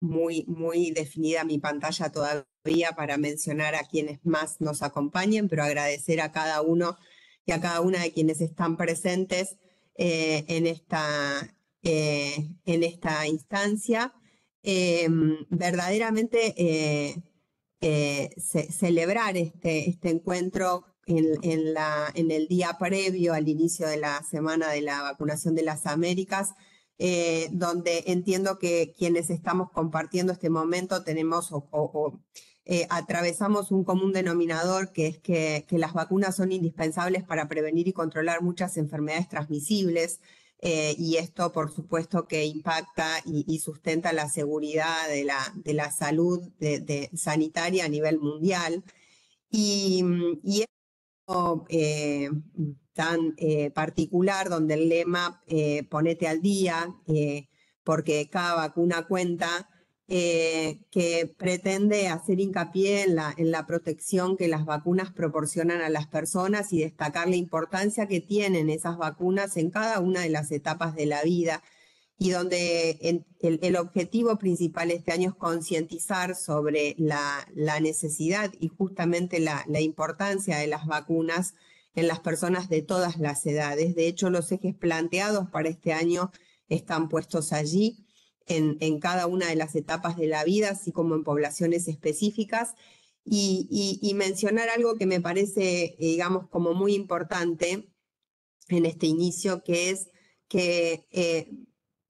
muy, muy definida mi pantalla todavía para mencionar a quienes más nos acompañen, pero agradecer a cada uno y a cada una de quienes están presentes eh, en, esta, eh, en esta instancia. Em, verdaderamente eh, celebrar este, este encuentro en el día previo al inicio de la semana de la vacunación de las Américas eh, donde entiendo que quienes estamos compartiendo este momento tenemos o, eh, atravesamos un común denominador que es que, las vacunas son indispensables para prevenir y controlar muchas enfermedades transmisibles. Eh, y esto, por supuesto, que impacta y, sustenta la seguridad de la, de la salud de, sanitaria a nivel mundial. Y, y esto, tan eh, particular, donde el lema eh, ponete al día, eh, porque cada vacuna cuenta, que pretende hacer hincapié en la, protección que las vacunas proporcionan a las personas y destacar la importancia que tienen esas vacunas en cada una de las etapas de la vida y donde el, objetivo principal este año es concientizar sobre la, necesidad y justamente la, importancia de las vacunas en las personas de todas las edades. De hecho, los ejes planteados para este año están puestos allí, en, cada una de las etapas de la vida, así como en poblaciones específicas. Y, mencionar algo que me parece, eh, digamos, como muy importante en este inicio, que es que eh,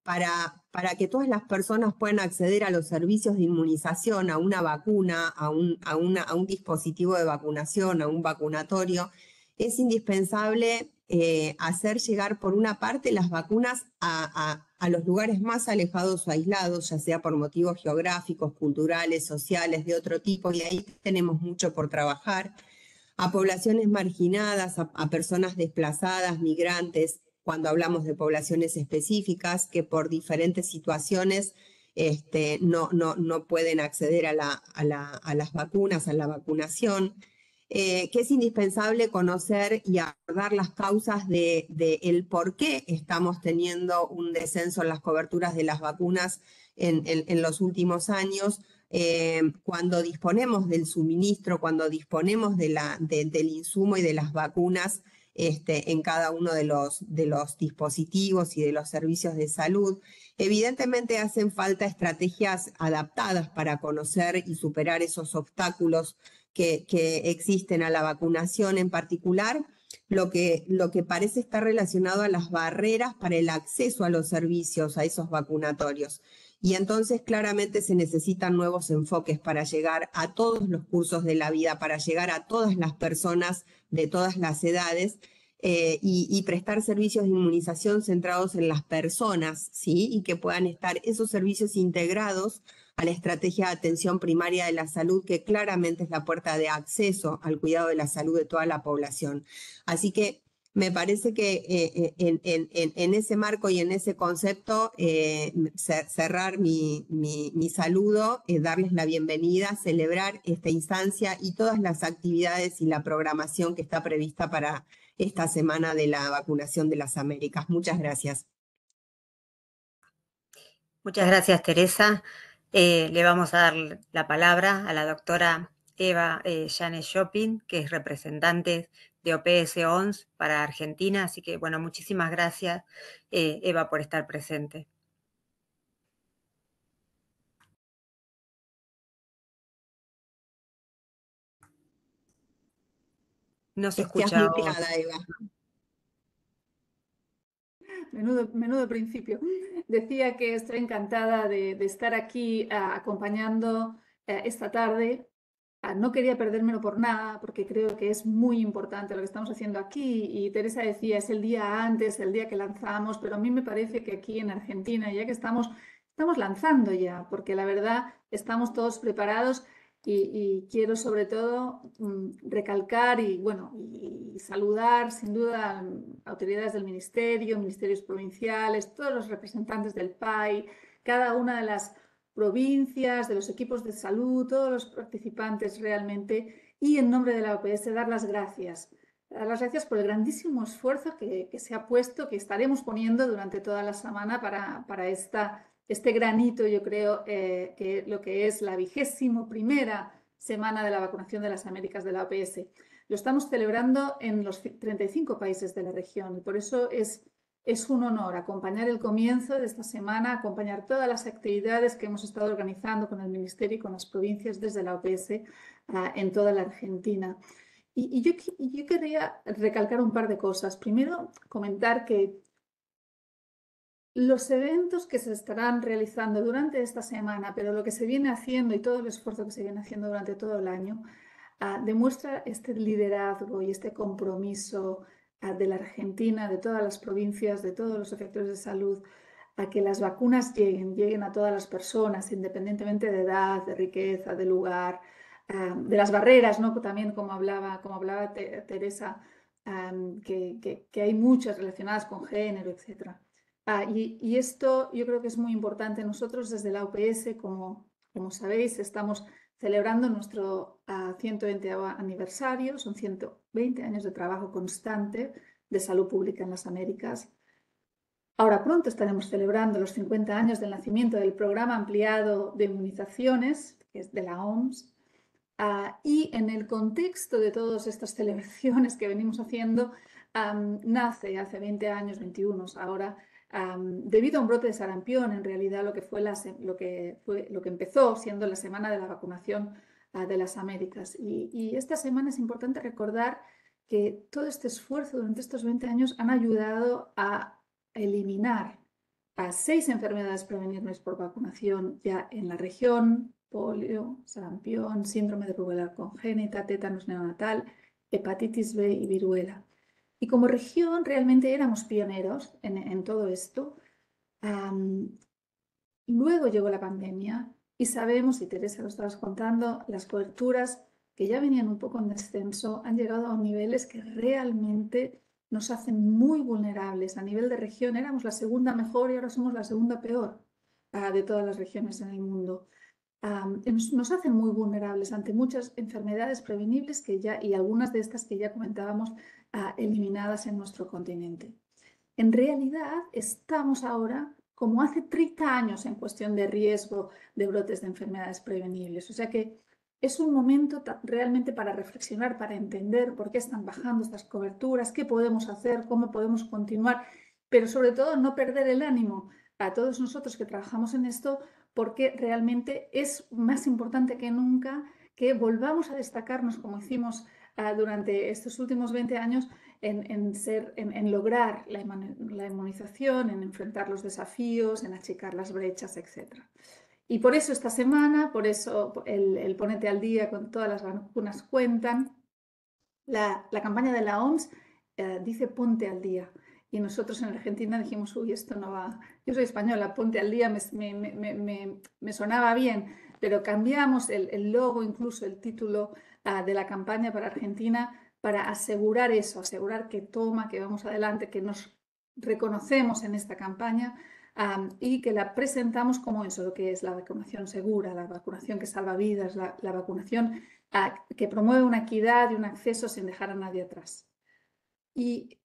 para, que todas las personas puedan acceder a los servicios de inmunización, a una vacuna, a un dispositivo de vacunación, a un vacunatorio, es indispensable eh, hacer llegar por una parte las vacunas a, los lugares más alejados o aislados, ya sea por motivos geográficos, culturales, sociales, de otro tipo, y ahí tenemos mucho por trabajar, a poblaciones marginadas, a, personas desplazadas, migrantes, cuando hablamos de poblaciones específicas que por diferentes situaciones este, no, no, pueden acceder a, a las vacunas, a la vacunación eh, que es indispensable conocer y abordar las causas de, por qué estamos teniendo un descenso en las coberturas de las vacunas en, los últimos años. Eh, cuando disponemos del suministro, cuando disponemos de la, del insumo y de las vacunas este, en cada uno de los, de los dispositivos y de los servicios de salud. Evidentemente hacen falta estrategias adaptadas para conocer y superar esos obstáculos que, existen a la vacunación en particular, lo que, lo que parece estar relacionado a las barreras para el acceso a los servicios, a esos vacunatorios. Y entonces claramente se necesitan nuevos enfoques para llegar a todos los cursos de la vida, para llegar a todas las personas de todas las edades eh, y, y, prestar servicios de inmunización centrados en las personas, ¿sí? Y que puedan estar esos servicios integrados a la estrategia de atención primaria de la salud, que claramente es la puerta de acceso al cuidado de la salud de toda la población. Así que me parece que eh, eh, en, ese marco y en ese concepto, eh, cerrar mi, saludo, darles la bienvenida, celebrar esta instancia y todas las actividades y la programación que está prevista para esta semana de la vacunación de las Américas. Muchas gracias. Muchas gracias, Teresa. Eh, le vamos a dar la palabra a la doctora Eva eh, Chopin, que es representante de OPS ONS para Argentina. Así que, bueno, muchísimas gracias, eh, Eva, por estar presente. No se escucha. Estás Eva menudo, principio. Decía que estoy encantada de, estar aquí eh, acompañando eh, esta tarde. Ah, no quería perdérmelo por nada porque creo que es muy importante lo que estamos haciendo aquí. Y Teresa decía, es el día antes, el día que lanzamos, pero a mí me parece que aquí en Argentina, ya que estamos, estamos lanzando ya, porque la verdad estamos todos preparados y, quiero sobre todo mm, recalcar y bueno y saludar sin duda a autoridades del ministerio, ministerios provinciales, todos los representantes del PAI, cada una de las provincias, de los equipos de salud, todos los participantes realmente y en nombre de la OPS dar las gracias. Dar las gracias por el grandísimo esfuerzo que, se ha puesto, que estaremos poniendo durante toda la semana para, para esta este granito, yo creo eh, que lo que es la vigésimo primera semana de la vacunación de las Américas de la OPS. Lo estamos celebrando en los 35 países de la región y por eso es, es un honor acompañar el comienzo de esta semana, acompañar todas las actividades que hemos estado organizando con el Ministerio y con las provincias desde la OPS ah, en toda la Argentina. Y, yo, yo querría recalcar un par de cosas. Primero, comentar que los eventos que se estarán realizando durante esta semana, pero lo que se viene haciendo y todo el esfuerzo que se viene haciendo durante todo el año, ah, demuestra este liderazgo y este compromiso ah, de la Argentina, de todas las provincias, de todos los efectores de salud, a que las vacunas lleguen, lleguen a todas las personas, independientemente de edad, de riqueza, de lugar, ah, de las barreras, ¿no? También como hablaba, Teresa, que, que hay muchas relacionadas con género, etcétera. Ah, y, esto yo creo que es muy importante. Nosotros desde la UPS, como, como sabéis, estamos celebrando nuestro 120 ah, aniversario, son 120 años de trabajo constante de salud pública en las Américas. Ahora pronto estaremos celebrando los 50 años del nacimiento del programa ampliado de inmunizaciones, que es de la OMS, ah, y en el contexto de todas estas celebraciones que venimos haciendo, nace hace 20 años, 21 ahora, debido a un brote de sarampión, en realidad lo que, fue lo, que fue, lo que empezó siendo la semana de la vacunación ah, de las Américas. Y, esta semana es importante recordar que todo este esfuerzo durante estos 20 años han ayudado a eliminar a seis enfermedades prevenibles por vacunación ya en la región, polio, sarampión, síndrome de rubéola congénita, tétanos neonatal, hepatitis B y viruela. Y como región realmente éramos pioneros en, todo esto. luego llegó la pandemia y sabemos, y Teresa lo estabas contando, las coberturas que ya venían un poco en descenso han llegado a niveles que realmente nos hacen muy vulnerables. A nivel de región éramos la segunda mejor y ahora somos la segunda peor ah, de todas las regiones en el mundo nos, hacen muy vulnerables ante muchas enfermedades prevenibles que ya, y algunas de estas que ya comentábamos ah, eliminadas en nuestro continente. En realidad, estamos ahora como hace 30 años en cuestión de riesgo de brotes de enfermedades prevenibles. O sea que es un momento realmente para reflexionar, para entender por qué están bajando estas coberturas, qué podemos hacer, cómo podemos continuar, pero sobre todo no perder el ánimo a todos nosotros que trabajamos en esto, porque realmente es más importante que nunca que volvamos a destacarnos como hicimos ah, durante estos últimos 20 años en, lograr la, inmunización, en enfrentar los desafíos, en achicar las brechas, etc. Y por eso esta semana, por eso el, ponete al día con todas las vacunas cuentan, la, campaña de la OMS eh, dice ponte al día y nosotros en Argentina dijimos, uy, esto no va, yo soy española, ponte al día, me, me, me, me sonaba bien, pero cambiamos el, el logo, incluso el título ah, de la campaña para Argentina para asegurar eso, asegurar que toma, que vamos adelante, que nos reconocemos en esta campaña y que la presentamos como eso, lo que es la vacunación segura, la vacunación que salva vidas, la, vacunación ah, que promueve una equidad y un acceso sin dejar a nadie atrás. Y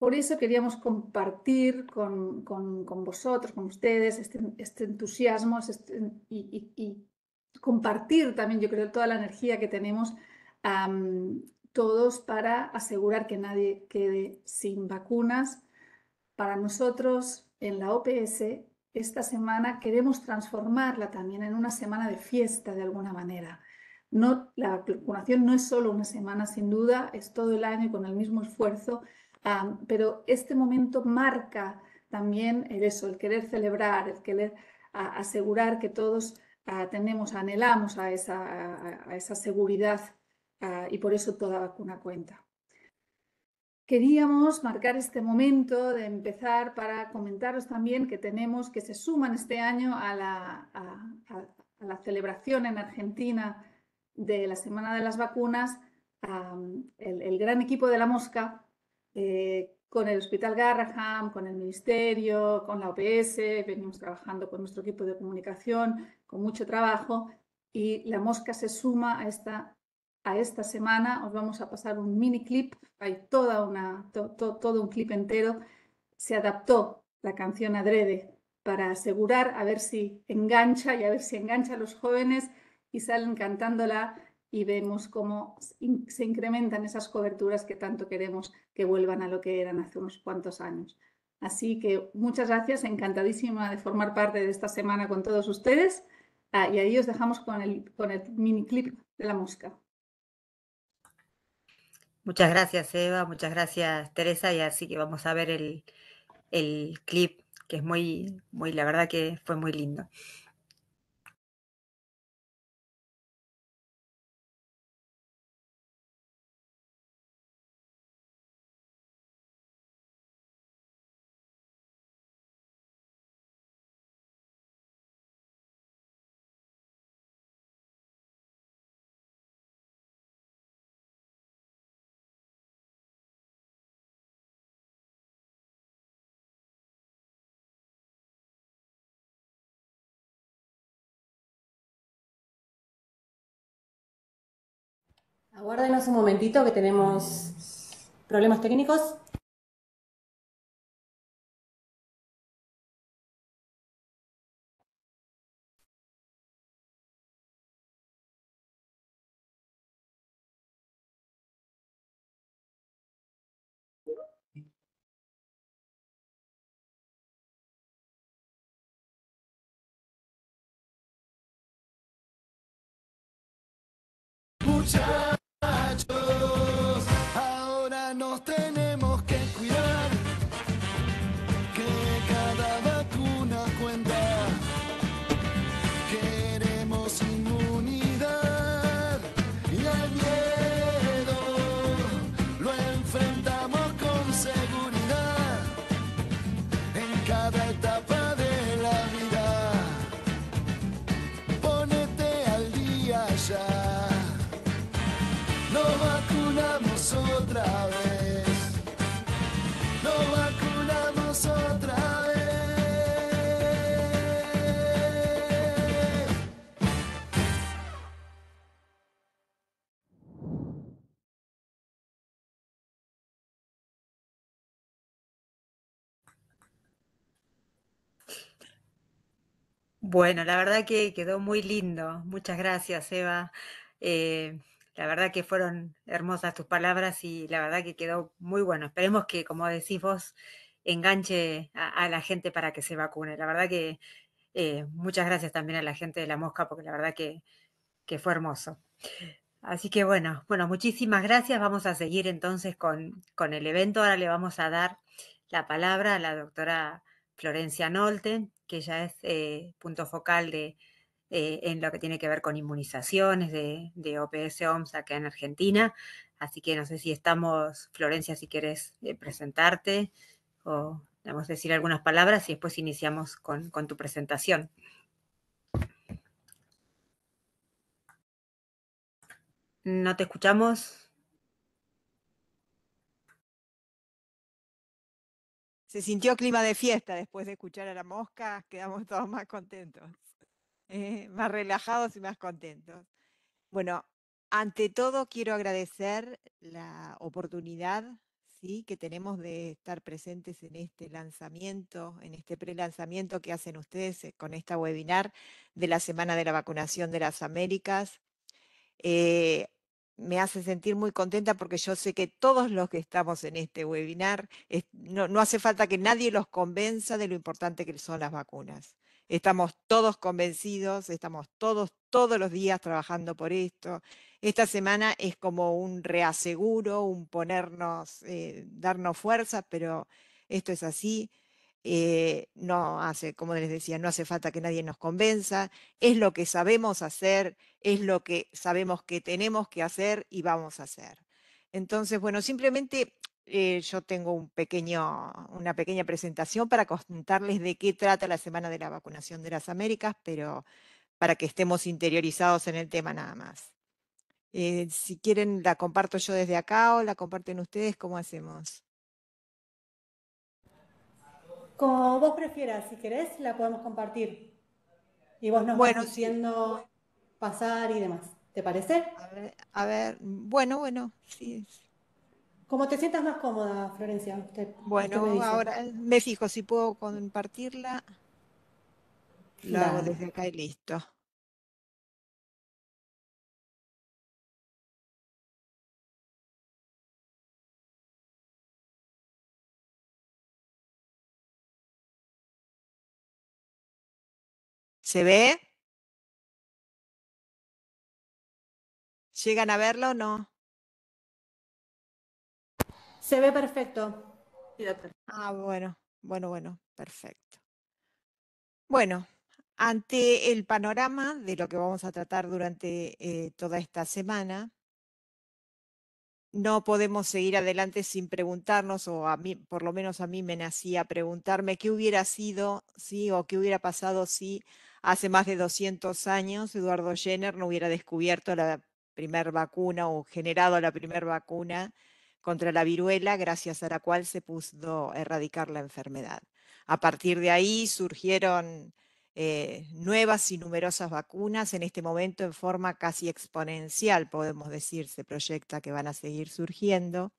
por eso queríamos compartir con, vosotros, con ustedes, este, este entusiasmo este, este, y, compartir también, yo creo, toda la energía que tenemos todos para asegurar que nadie quede sin vacunas. Para nosotros, en la OPS, esta semana queremos transformarla también en una semana de fiesta de alguna manera. No, la vacunación no es solo una semana, sin duda, es todo el año con el mismo esfuerzo pero este momento marca también el eso, el querer celebrar, el querer asegurar que todos tenemos, anhelamos a esa, seguridad y por eso toda vacuna cuenta. Queríamos marcar este momento de empezar para comentaros también que tenemos, que se suman este año a la, celebración en Argentina de la Semana de las Vacunas, el, gran equipo de la mosca eh, con el Hospital Garraham, con el Ministerio, con la OPS, venimos trabajando con nuestro equipo de comunicación, con mucho trabajo, y la mosca se suma a esta, a esta semana. Os vamos a pasar un mini clip, hay toda una, todo un clip entero. Se adaptó la canción adrede para asegurar a ver si engancha y a ver si engancha a los jóvenes y salen cantándola y vemos cómo se incrementan esas coberturas que tanto queremos que vuelvan a lo que eran hace unos cuantos años. Así que muchas gracias, encantadísima de formar parte de esta semana con todos ustedes. Ah, y ahí os dejamos con el, con el mini clip de la música Muchas gracias, Eva. Muchas gracias, Teresa. Y así que vamos a ver el, el clip, que es muy, muy, la verdad que fue muy lindo. Aguárdenos un momentito que tenemos problemas técnicos. Bueno, la verdad que quedó muy lindo. Muchas gracias, Eva. Eh, la verdad que fueron hermosas tus palabras y la verdad que quedó muy bueno. Esperemos que, como decís vos, enganche a, la gente para que se vacune. La verdad que eh, muchas gracias también a la gente de La Mosca porque la verdad que, fue hermoso. Así que bueno, bueno, muchísimas gracias. Vamos a seguir entonces con, con el evento. Ahora le vamos a dar la palabra a la doctora Florencia Nolte, que ya es eh, punto focal de, eh, en lo que tiene que ver con inmunizaciones de, OPS OMS acá en Argentina. Así que no sé si estamos, Florencia, si quieres eh, presentarte o vamos decir algunas palabras y después iniciamos con, con tu presentación. No te escuchamos. se sintió clima de fiesta después de escuchar a la mosca, quedamos todos más contentos, eh, más relajados y más contentos. Bueno, ante todo quiero agradecer la oportunidad ¿sí? que tenemos de estar presentes en este lanzamiento, en este prelanzamiento que hacen ustedes eh, con esta webinar de la Semana de la Vacunación de las Américas. Eh, me hace sentir muy contenta porque yo sé que todos los que estamos en este webinar, no, hace falta que nadie los convenza de lo importante que son las vacunas. Estamos todos convencidos, estamos todos, todos los días trabajando por esto. Esta semana es como un reaseguro, un ponernos, eh, darnos fuerza, pero esto es así. Eh, no hace, como les decía, no hace falta que nadie nos convenza, es lo que sabemos hacer, es lo que sabemos que tenemos que hacer y vamos a hacer. Entonces, bueno, simplemente eh, yo tengo un pequeño, una pequeña presentación para contarles de qué trata la Semana de la Vacunación de las Américas, pero para que estemos interiorizados en el tema nada más. Eh, si quieren, la comparto yo desde acá o la comparten ustedes, ¿cómo hacemos? Como vos prefieras, si querés, la podemos compartir. Y vos nos bueno, vas diciendo pasar y demás. ¿Te parece? A ver, bueno, bueno, sí. Como te sientas más cómoda, Florencia. Usted, bueno, ahora eh, me fijo si puedo compartirla. Lo hago desde acá y listo. ¿Se ve? ¿Llegan a verlo o no? Se ve perfecto. Ah, bueno, bueno, bueno, perfecto. Bueno, ante el panorama de lo que vamos a tratar durante eh, toda esta semana, no podemos seguir adelante sin preguntarnos, o a mí, por lo menos a mí me nacía preguntarme qué hubiera sido, sí, o qué hubiera pasado si hace más de 200 años Eduardo Jenner no hubiera descubierto la primer vacuna o generado la primera vacuna contra la viruela, gracias a la cual se pudo erradicar la enfermedad. A partir de ahí surgieron eh, nuevas y numerosas vacunas, en este momento en forma casi exponencial, podemos decir, se proyecta que van a seguir surgiendo.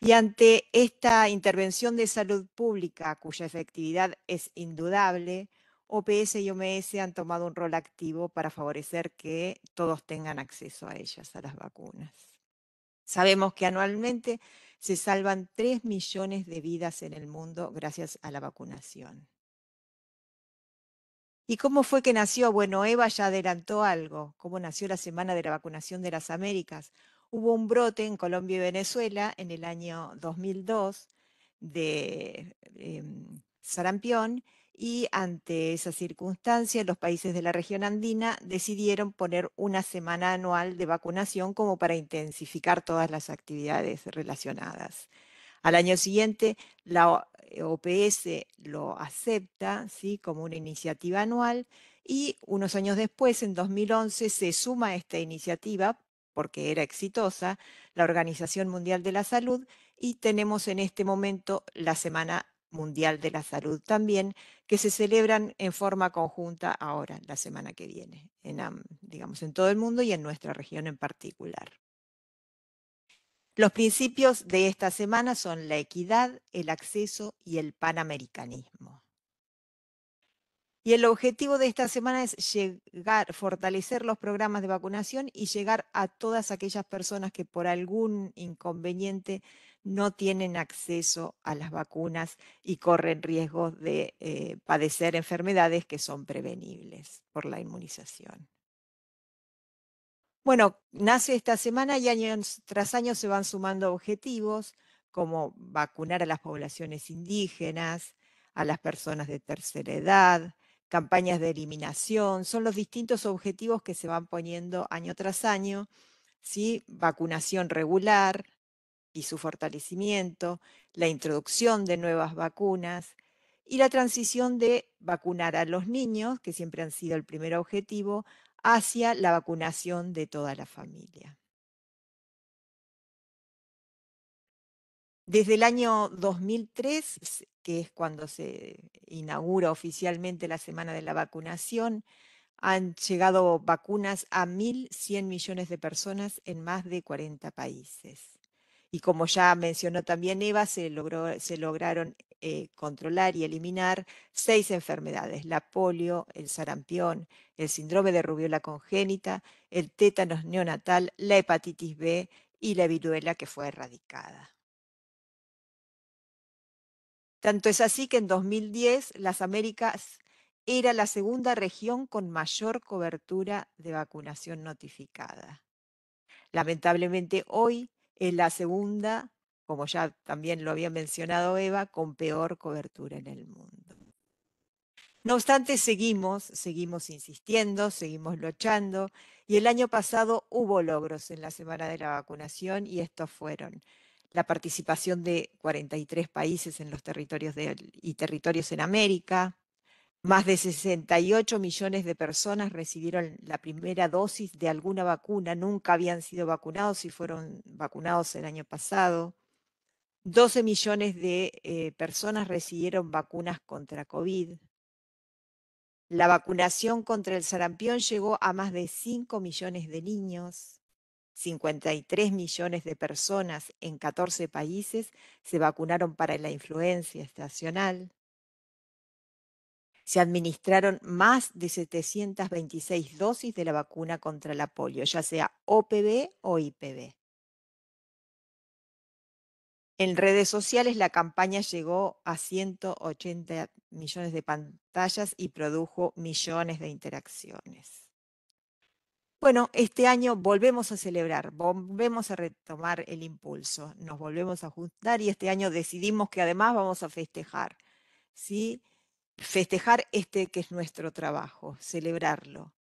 Y ante esta intervención de salud pública, cuya efectividad es indudable, OPS y OMS han tomado un rol activo para favorecer que todos tengan acceso a ellas, a las vacunas. Sabemos que anualmente se salvan 3 millones de vidas en el mundo gracias a la vacunación. ¿Y cómo fue que nació? Bueno, Eva ya adelantó algo, cómo nació la Semana de la Vacunación de las Américas. Hubo un brote en Colombia y Venezuela en el año 2002 de em, sarampión y ante esa circunstancia los países de la región andina decidieron poner una semana anual de vacunación como para intensificar todas las actividades relacionadas. Al año siguiente, la OPS eh, lo acepta ¿sí? como una iniciativa anual y unos años después, en 2011, se suma a esta iniciativa porque era exitosa, la Organización Mundial de la Salud, y tenemos en este momento la Semana Mundial de la Salud también, que se celebran en forma conjunta ahora, la semana que viene, en, digamos, en todo el mundo y en nuestra región en particular. Los principios de esta semana son la equidad, el acceso y el panamericanismo. Y el objetivo de esta semana es llegar, fortalecer los programas de vacunación y llegar a todas aquellas personas que por algún inconveniente no tienen acceso a las vacunas y corren riesgos de eh, padecer enfermedades que son prevenibles por la inmunización. Bueno, nace esta semana y año tras año se van sumando objetivos como vacunar a las poblaciones indígenas, a las personas de tercera edad, campañas de eliminación, son los distintos objetivos que se van poniendo año tras año, ¿sí? vacunación regular, y su fortalecimiento, la introducción de nuevas vacunas y la transición de vacunar a los niños, que siempre han sido el primer objetivo, hacia la vacunación de toda la familia. Desde el año 2003, que es cuando se inaugura oficialmente la Semana de la Vacunación, han llegado vacunas a 1.100 millones de personas en más de 40 países y como ya mencionó también Eva, se, logró, eh, lograron eh, controlar y eliminar seis enfermedades, la polio, el sarampión, el síndrome de rubiola congénita, el tétanos neonatal, la hepatitis B y la viruela que fue erradicada. Tanto es así que en 2010 las Américas era la segunda región con mayor cobertura de vacunación notificada. Lamentablemente hoy es la segunda, como ya también lo había mencionado Eva, con peor cobertura en el mundo. No obstante, seguimos, seguimos insistiendo, seguimos luchando y el año pasado hubo logros en la semana de la vacunación y estos fueron la participación de 43 países en los territorios y territorios en América, más de 68 millones de personas recibieron la primera dosis de alguna vacuna, nunca habían sido vacunados y fueron vacunados el año pasado. 12 millones de eh, personas recibieron vacunas contra COVID. La vacunación contra el sarampión llegó a más de 5 millones de niños. 53 millones de personas en 14 países se vacunaron para la influencia estacional se administraron más de 726 dosis de la vacuna contra la polio, ya sea OPV o IPV. En redes sociales la campaña llegó a 180 millones de pantallas y produjo millones de interacciones. Bueno, este año volvemos a celebrar, volvemos a retomar el impulso, nos volvemos a juntar y este año decidimos que además vamos a festejar. ¿sí? festejar este que es nuestro trabajo, celebrarlo.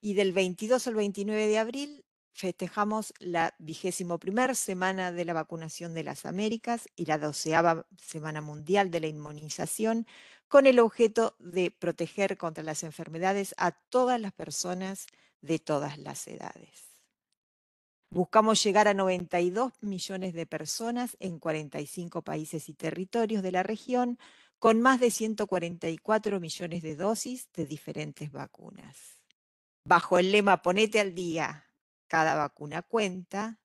Y del 22 al 29 de abril festejamos la vigésimo primera semana de la vacunación de las Américas y la doceava semana mundial de la inmunización con el objeto de proteger contra las enfermedades a todas las personas de todas las edades. Buscamos llegar a 92 millones de personas en 45 países y territorios de la región con más de 144 millones de dosis de diferentes vacunas. Bajo el lema Ponete al día, cada vacuna cuenta,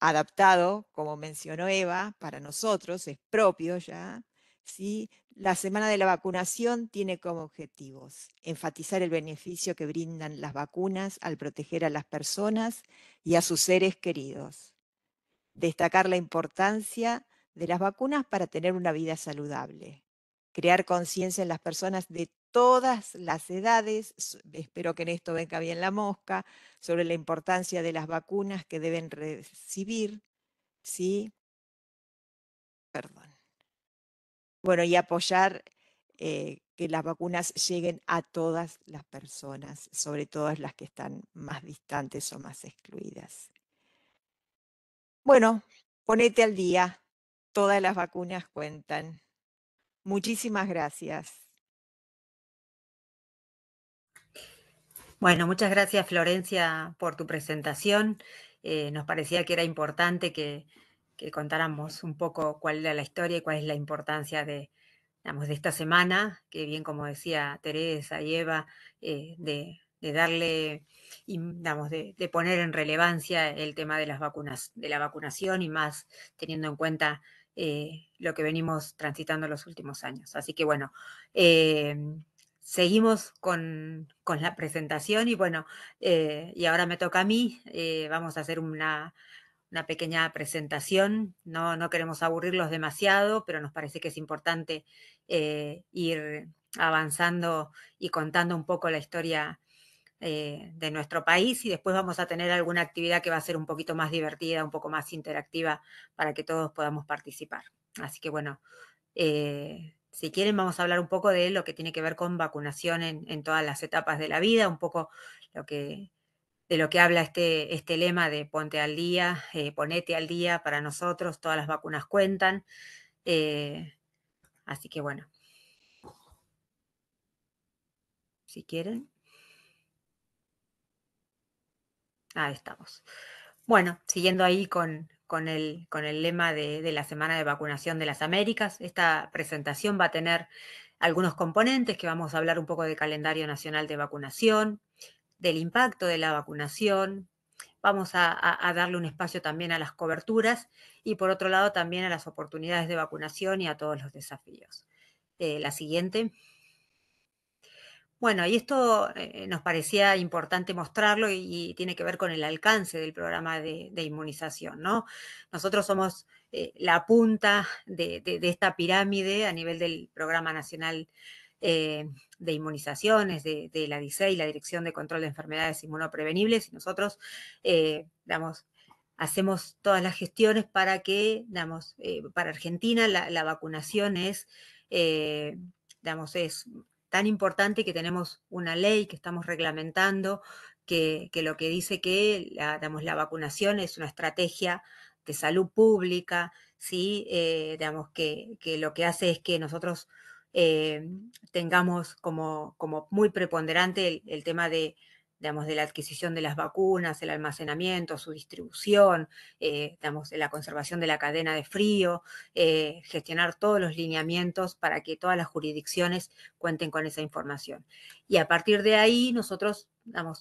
adaptado, como mencionó Eva, para nosotros es propio ya, ¿sí? la semana de la vacunación tiene como objetivos enfatizar el beneficio que brindan las vacunas al proteger a las personas y a sus seres queridos, destacar la importancia de las vacunas para tener una vida saludable. Crear conciencia en las personas de todas las edades, espero que en esto venga bien la mosca, sobre la importancia de las vacunas que deben recibir, ¿sí? Perdón. Bueno, y apoyar eh, que las vacunas lleguen a todas las personas, sobre todo las que están más distantes o más excluidas. Bueno, ponete al día todas las vacunas cuentan. Muchísimas gracias. Bueno, muchas gracias Florencia por tu presentación. Eh, nos parecía que era importante que, contáramos un poco cuál era la historia y cuál es la importancia de, de esta semana, que bien como decía Teresa y Eva, eh, de, darle, poner en relevancia el tema de las vacunas, de la vacunación y más teniendo en cuenta eh, lo que venimos transitando los últimos años. Así que bueno, em, seguimos con, la presentación y bueno, eh, y ahora me toca a mí, eh, vamos a hacer una, una pequeña presentación, no, no, queremos aburrirlos demasiado, pero nos parece que es importante ir avanzando y contando un poco la historia eh, de nuestro país y después vamos a tener alguna actividad que va a ser un poquito más divertida, un poco más interactiva para que todos podamos participar. Así que bueno, eh, si quieren vamos a hablar un poco de lo que tiene que ver con vacunación en, todas las etapas de la vida, un poco lo que, de lo que habla este, este lema de ponte al día, eh, ponete al día para nosotros, todas las vacunas cuentan. así que bueno. Si quieren. Ahí estamos. Bueno, siguiendo ahí con, el, lema de, la Semana de Vacunación de las Américas, esta presentación va a tener algunos componentes que vamos a hablar un poco del calendario nacional de vacunación, del impacto de la vacunación. Vamos a, darle un espacio también a las coberturas y por otro lado también a las oportunidades de vacunación y a todos los desafíos. Eh, la siguiente. Bueno, y esto eh, nos parecía importante mostrarlo y, tiene que ver con el alcance del programa de, inmunización, ¿no? Nosotros somos eh, la punta de, esta pirámide a nivel del Programa Nacional eh, de Inmunizaciones, de, la DICEI, la Dirección de Control de Enfermedades Inmunoprevenibles, y nosotros, hacemos todas las gestiones para que, digamos, para Argentina la, vacunación es, es tan importante que tenemos una ley que estamos reglamentando, que, lo que dice que la, la vacunación es una estrategia de salud pública, ¿sí? Eh, digamos que, lo que hace es que nosotros eh, tengamos como, como muy preponderante el tema de de la adquisición de las vacunas, el almacenamiento, su distribución, eh, la conservación de la cadena de frío, eh, gestionar todos los lineamientos para que todas las jurisdicciones cuenten con esa información. Y a partir de ahí, nosotros,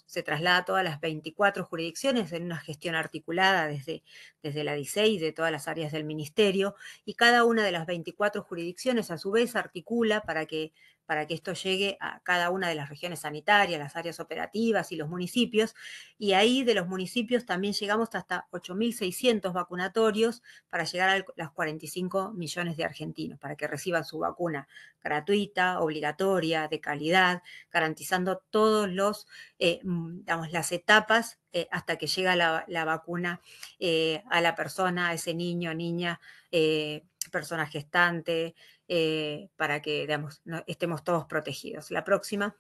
se traslada a todas las 24 jurisdicciones en una gestión articulada desde, desde la DICEI, de todas las áreas del ministerio, y cada una de las 24 jurisdicciones a su vez articula para que para que esto llegue a cada una de las regiones sanitarias, las áreas operativas y los municipios. Y ahí de los municipios también llegamos hasta 8.600 vacunatorios para llegar a los 45 millones de argentinos, para que reciban su vacuna gratuita, obligatoria, de calidad, garantizando todos los, eh, mm, las etapas eh, hasta que llega la, vacuna eh, a la persona, a ese niño, niña, persona gestante, eh, para que estemos todos protegidos. La próxima.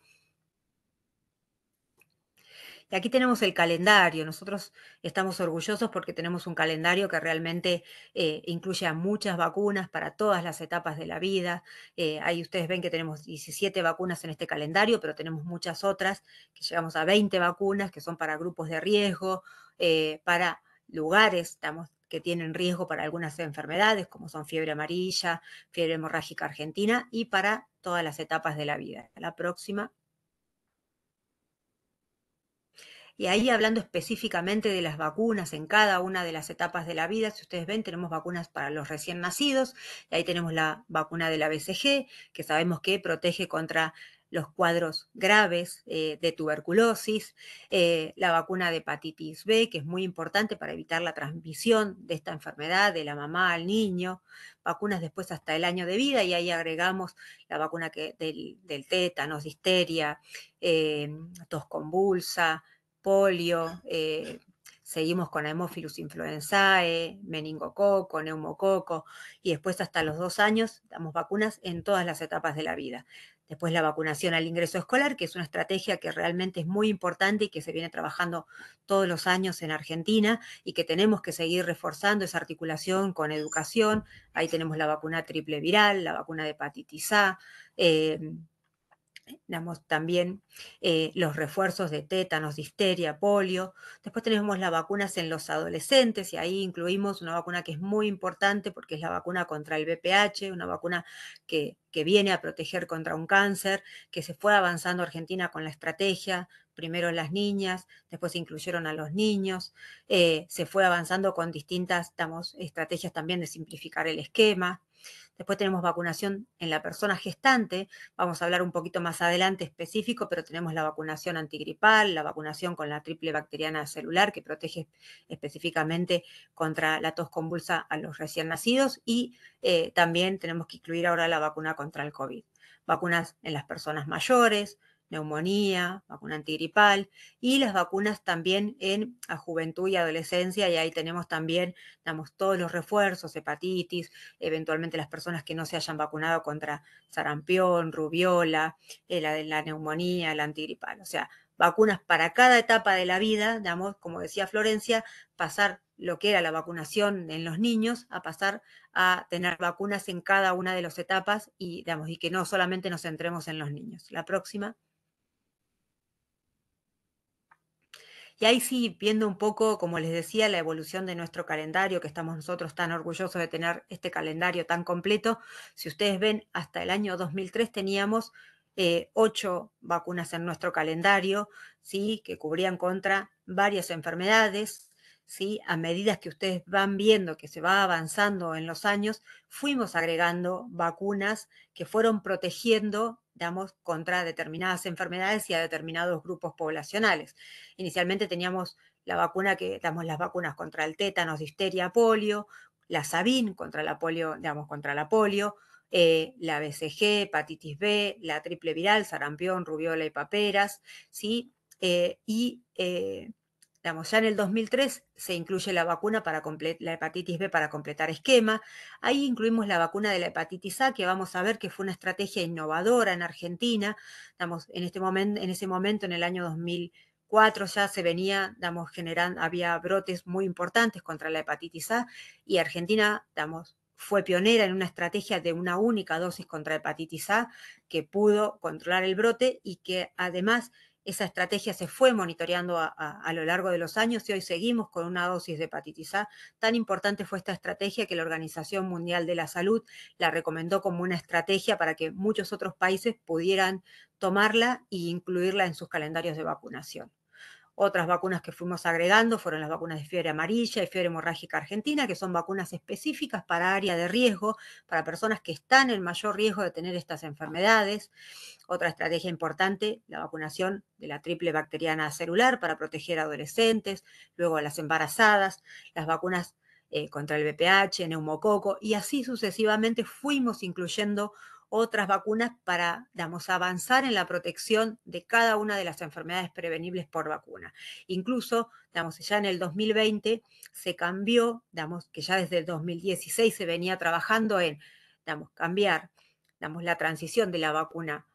Y aquí tenemos el calendario. Nosotros estamos orgullosos porque tenemos un calendario que realmente eh, incluye a muchas vacunas para todas las etapas de la vida. Eh, ahí ustedes ven que tenemos 17 vacunas en este calendario, pero tenemos muchas otras, que llegamos a 20 vacunas que son para grupos de riesgo, para lugares, estamos que tienen riesgo para algunas enfermedades, como son fiebre amarilla, fiebre hemorrágica argentina, y para todas las etapas de la vida. La próxima. Y ahí hablando específicamente de las vacunas en cada una de las etapas de la vida, si ustedes ven, tenemos vacunas para los recién nacidos, y ahí tenemos la vacuna de la BCG, que sabemos que protege contra los cuadros graves eh, de tuberculosis, eh, la vacuna de hepatitis B, que es muy importante para evitar la transmisión de esta enfermedad de la mamá al niño, vacunas después hasta el año de vida, y ahí agregamos la vacuna del, tétanos, disteria, eh, tos convulsa, polio, seguimos con Haemophilus influenzae, meningococo, neumococo, y después hasta los dos años damos vacunas en todas las etapas de la vida. Después la vacunación al ingreso escolar, que es una estrategia que realmente es muy importante y que se viene trabajando todos los años en Argentina y que tenemos que seguir reforzando esa articulación con educación. Ahí tenemos la vacuna triple viral, la vacuna de hepatitis A. Eh, también eh, los refuerzos de tétanos, difteria, polio. Después tenemos las vacunas en los adolescentes y ahí incluimos una vacuna que es muy importante porque es la vacuna contra el BPH, una vacuna que, viene a proteger contra un cáncer, que se fue avanzando Argentina con la estrategia, primero las niñas, después se incluyeron a los niños, eh, se fue avanzando con distintas estrategias también de simplificar el esquema, Después tenemos vacunación en la persona gestante, vamos a hablar un poquito más adelante específico, pero tenemos la vacunación antigripal, la vacunación con la triple bacteriana celular que protege específicamente contra la tos convulsa a los recién nacidos y eh, también tenemos que incluir ahora la vacuna contra el COVID. Vacunas en las personas mayores, neumonía, vacuna antigripal y las vacunas también en a juventud y adolescencia y ahí tenemos también, damos todos los refuerzos, hepatitis, eventualmente las personas que no se hayan vacunado contra sarampión, rubiola, eh, la, de la neumonía, la antigripal, o sea, vacunas para cada etapa de la vida, damos, como decía Florencia, pasar lo que era la vacunación en los niños a pasar a tener vacunas en cada una de las etapas y, damos y que no solamente nos centremos en los niños. La próxima. Y ahí sí, viendo un poco, como les decía, la evolución de nuestro calendario, que estamos nosotros tan orgullosos de tener este calendario tan completo. Si ustedes ven, hasta el año 2003 teníamos eh, ocho vacunas en nuestro calendario, ¿sí? que cubrían contra varias enfermedades, ¿sí? A medida que ustedes van viendo que se va avanzando en los años, fuimos agregando vacunas que fueron protegiendo contra determinadas enfermedades y a determinados grupos poblacionales. Inicialmente teníamos la vacuna que damos las vacunas contra el tétanos, difteria, polio, la Sabin contra la polio, contra la polio, eh, la BCG, hepatitis B, la triple viral, sarampión, rubiola y paperas, ¿sí? Eh, y eh, ya en el 2003 se incluye la vacuna para la hepatitis B para completar esquema. Ahí incluimos la vacuna de la hepatitis A, que vamos a ver que fue una estrategia innovadora en Argentina. en, este momento, en ese momento, en el año 2004, ya se venía, damos generando, había brotes muy importantes contra la hepatitis A y Argentina, fue pionera en una estrategia de una única dosis contra hepatitis A que pudo controlar el brote y que además esa estrategia se fue monitoreando a, lo largo de los años y hoy seguimos con una dosis de hepatitis A. Tan importante fue esta estrategia que la Organización Mundial de la Salud la recomendó como una estrategia para que muchos otros países pudieran tomarla e incluirla en sus calendarios de vacunación. Otras vacunas que fuimos agregando fueron las vacunas de fiebre amarilla y fiebre hemorrágica argentina, que son vacunas específicas para área de riesgo, para personas que están en mayor riesgo de tener estas enfermedades. Otra estrategia importante, la vacunación de la triple bacteriana celular para proteger a adolescentes, luego a las embarazadas, las vacunas eh, contra el VPH, neumococo, y así sucesivamente fuimos incluyendo otras vacunas para, avanzar en la protección de cada una de las enfermedades prevenibles por vacuna. Incluso, ya en el 2020 se cambió, damos, que ya desde el 2016 se venía trabajando en, damos, cambiar, damos la transición de la vacuna,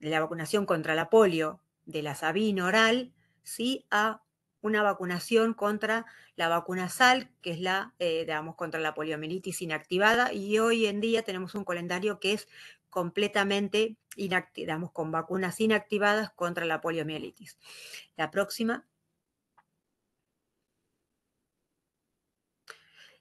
de la vacunación contra la polio, de la sabina oral, sí, a una vacunación contra la vacuna SAL, que es la, eh, digamos, contra la poliomielitis inactivada, y hoy en día tenemos un calendario que es completamente inactivamos con vacunas inactivadas contra la poliomielitis. La próxima.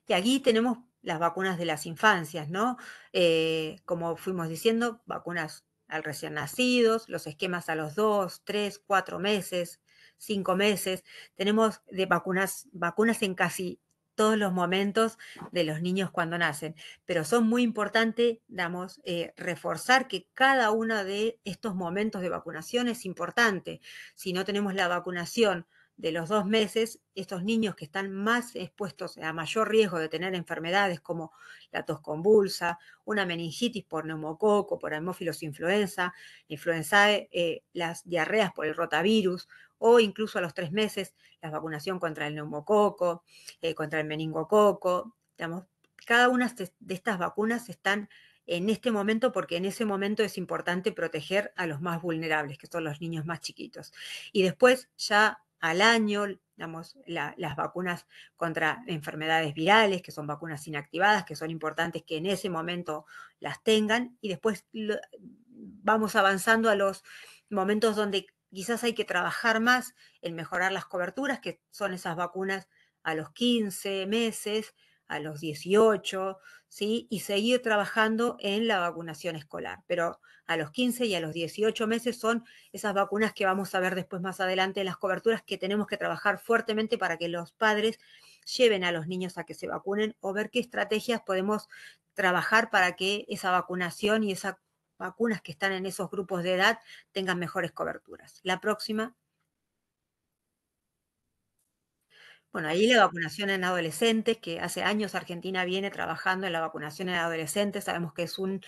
Y aquí tenemos las vacunas de las infancias, ¿no? Eh, como fuimos diciendo, vacunas al recién nacidos, los esquemas a los dos 3, cuatro meses, cinco meses. Tenemos de vacunas, vacunas en casi todos los momentos de los niños cuando nacen, pero son muy importantes, damos, eh, reforzar que cada uno de estos momentos de vacunación es importante. Si no tenemos la vacunación de los dos meses, estos niños que están más expuestos a mayor riesgo de tener enfermedades como la tos convulsa, una meningitis por neumococo, por hemófilos influenza, influenzae, eh, las diarreas por el rotavirus, o incluso a los tres meses la vacunación contra el neumococo, eh, contra el meningococo. Digamos, cada una de estas vacunas están en este momento, porque en ese momento es importante proteger a los más vulnerables, que son los niños más chiquitos. Y después ya al año, digamos, las vacunas contra enfermedades virales, que son vacunas inactivadas, que son importantes que en ese momento las tengan, y después vamos avanzando a los momentos donde quizás hay que trabajar más en mejorar las coberturas, que son esas vacunas a los 15 meses, a los 18, ¿sí? Y seguir trabajando en la vacunación escolar. Pero a los 15 y a los 18 meses son esas vacunas que vamos a ver después más adelante, las coberturas que tenemos que trabajar fuertemente para que los padres lleven a los niños a que se vacunen o ver qué estrategias podemos trabajar para que esa vacunación y esas vacunas que están en esos grupos de edad tengan mejores coberturas. La próxima. Bueno, ahí la vacunación en adolescentes, que hace años Argentina viene trabajando en la vacunación en adolescentes, sabemos que es un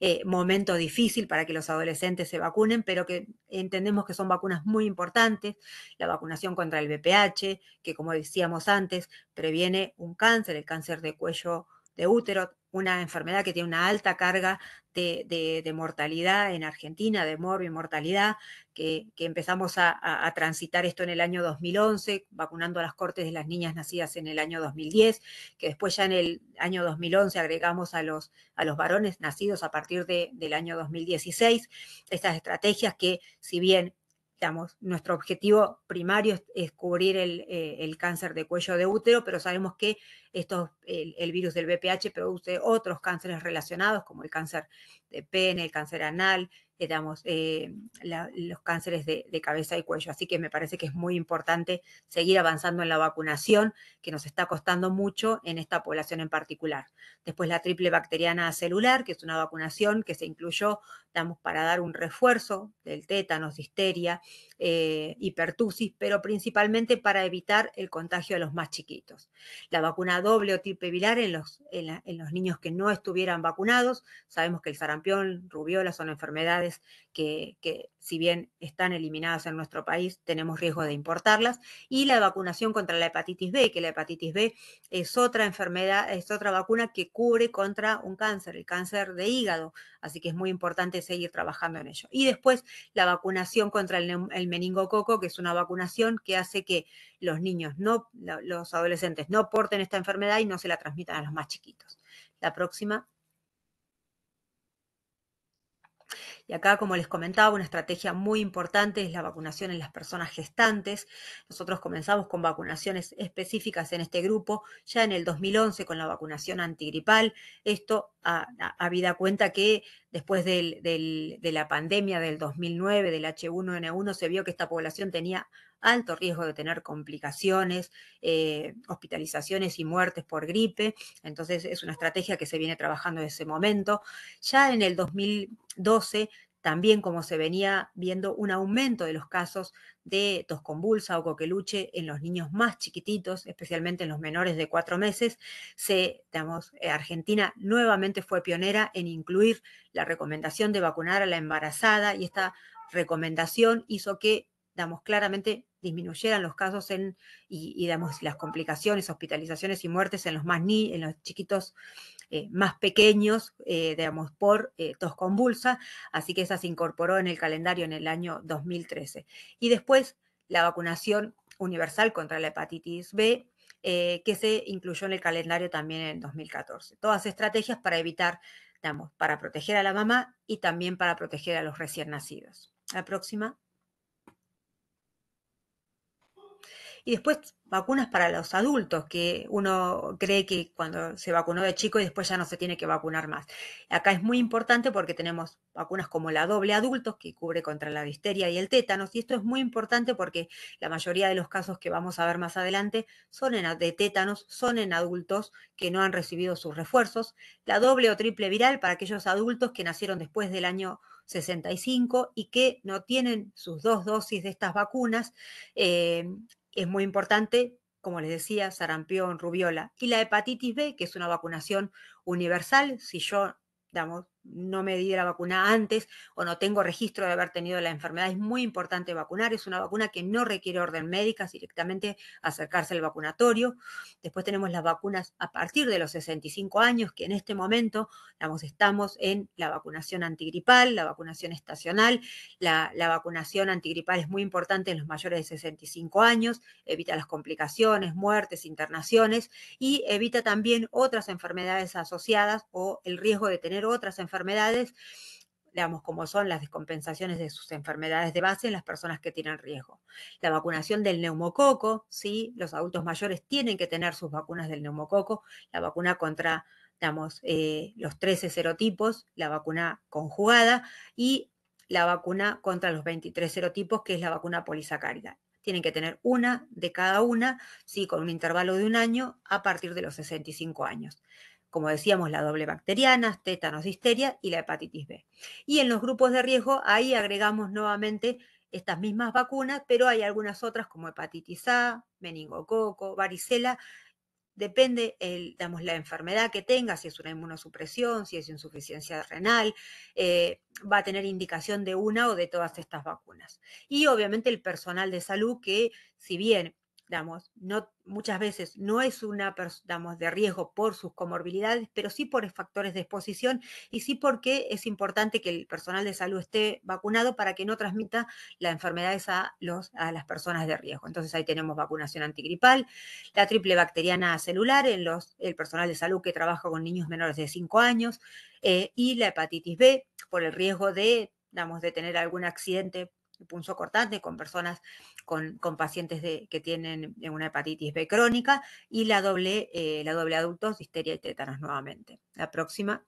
eh, momento difícil para que los adolescentes se vacunen, pero que entendemos que son vacunas muy importantes, la vacunación contra el VPH, que como decíamos antes, previene un cáncer, el cáncer de cuello de útero, una enfermedad que tiene una alta carga de, mortalidad en Argentina, de morbi-mortalidad que, que empezamos a, transitar esto en el año 2011, vacunando a las cortes de las niñas nacidas en el año 2010, que después ya en el año 2011 agregamos a los, a los varones nacidos a partir del año 2016, estas estrategias que si bien Digamos, nuestro objetivo primario es, cubrir el, eh, el, cáncer de cuello de útero, pero sabemos que esto, el, virus del BPH produce otros cánceres relacionados, como el cáncer de pene, el cáncer anal, eh, eh, los cánceres de, cabeza y cuello. Así que me parece que es muy importante seguir avanzando en la vacunación, que nos está costando mucho en esta población en particular. Después la triple bacteriana celular, que es una vacunación que se incluyó, damos para dar un refuerzo del tétanos, disteria, eh, hipertusis, pero principalmente para evitar el contagio a los más chiquitos. La vacuna doble o triple en los, en, los niños que no estuvieran vacunados. Sabemos que el sarampión, rubiola son enfermedades que si bien están eliminadas en nuestro país, tenemos riesgo de importarlas, y la vacunación contra la hepatitis B, que la hepatitis B es otra enfermedad, es otra vacuna que cubre contra un cáncer, el cáncer de hígado, así que es muy importante seguir trabajando en ello. Y después la vacunación contra el, meningococo, que es una vacunación que hace que los niños, no, los adolescentes no porten esta enfermedad y no se la transmitan a los más chiquitos. La próxima Y acá, como les comentaba, una estrategia muy importante es la vacunación en las personas gestantes. Nosotros comenzamos con vacunaciones específicas en este grupo ya en el 2011 con la vacunación antigripal. Esto a, vida cuenta que después de la pandemia del 2009 del H1N1 se vio que esta población tenía alto riesgo de tener complicaciones, eh, hospitalizaciones y muertes por gripe. Entonces es una estrategia que se viene trabajando en ese momento. Ya en el 2012 también como se venía viendo un aumento de los casos de tos convulsa o coqueluche en los niños más chiquititos, especialmente en los menores de cuatro meses, se, eh, Argentina nuevamente fue pionera en incluir la recomendación de vacunar a la embarazada y esta recomendación hizo que damos claramente disminuyeran los casos en, y, damos las complicaciones, hospitalizaciones y muertes en los más ni, en los chiquitos eh, más pequeños, eh, digamos, por eh, tos convulsa, así que esa se incorporó en el calendario en el año 2013. Y después la vacunación universal contra la hepatitis B, que se incluyó en el calendario también en 2014. Todas estrategias para evitar, digamos, para proteger a la mamá y también para proteger a los recién nacidos. La próxima. Y después vacunas para los adultos, que uno cree que cuando se vacunó de chico y después ya no se tiene que vacunar más. Acá es muy importante porque tenemos vacunas como la doble adultos, que cubre contra la difteria y el tétanos. Y esto es muy importante porque la mayoría de los casos que vamos a ver más adelante son en, de tétanos, son en adultos que no han recibido sus refuerzos. La doble o triple viral para aquellos adultos que nacieron después del año 65 y que no tienen sus dos dosis de estas vacunas. Eh, es muy importante, como les decía, sarampión, rubiola. Y la hepatitis B, que es una vacunación universal, si yo, damos, no me di la vacuna antes o no tengo registro de haber tenido la enfermedad. Es muy importante vacunar, es una vacuna que no requiere orden médica, es directamente acercarse al vacunatorio. Después tenemos las vacunas a partir de los 65 años, que en este momento estamos en la vacunación antigripal, la vacunación estacional. La, la vacunación antigripal es muy importante en los mayores de 65 años, evita las complicaciones, muertes, internaciones y evita también otras enfermedades asociadas o el riesgo de tener otras enfermedades enfermedades, digamos, como son las descompensaciones de sus enfermedades de base en las personas que tienen riesgo. La vacunación del neumococo, sí, los adultos mayores tienen que tener sus vacunas del neumococo, la vacuna contra, digamos, eh, los 13 serotipos, la vacuna conjugada y la vacuna contra los 23 serotipos, que es la vacuna polisacárida. Tienen que tener una de cada una, sí, con un intervalo de un año a partir de los 65 años como decíamos, la doble bacteriana, tétanos, y la hepatitis B. Y en los grupos de riesgo, ahí agregamos nuevamente estas mismas vacunas, pero hay algunas otras como hepatitis A, meningococo, varicela. Depende, el, digamos, la enfermedad que tenga, si es una inmunosupresión, si es insuficiencia renal, eh, va a tener indicación de una o de todas estas vacunas. Y obviamente el personal de salud que, si bien no, muchas veces no es una persona de riesgo por sus comorbilidades, pero sí por factores de exposición y sí porque es importante que el personal de salud esté vacunado para que no transmita las enfermedades a, los, a las personas de riesgo. Entonces ahí tenemos vacunación antigripal, la triple bacteriana celular en los, el personal de salud que trabaja con niños menores de 5 años eh, y la hepatitis B por el riesgo de, de tener algún accidente punzo cortante con personas, con, pacientes que tienen eh, una hepatitis B crónica y la doble, eh, la doble adultos, histeria y tétanos nuevamente. La próxima.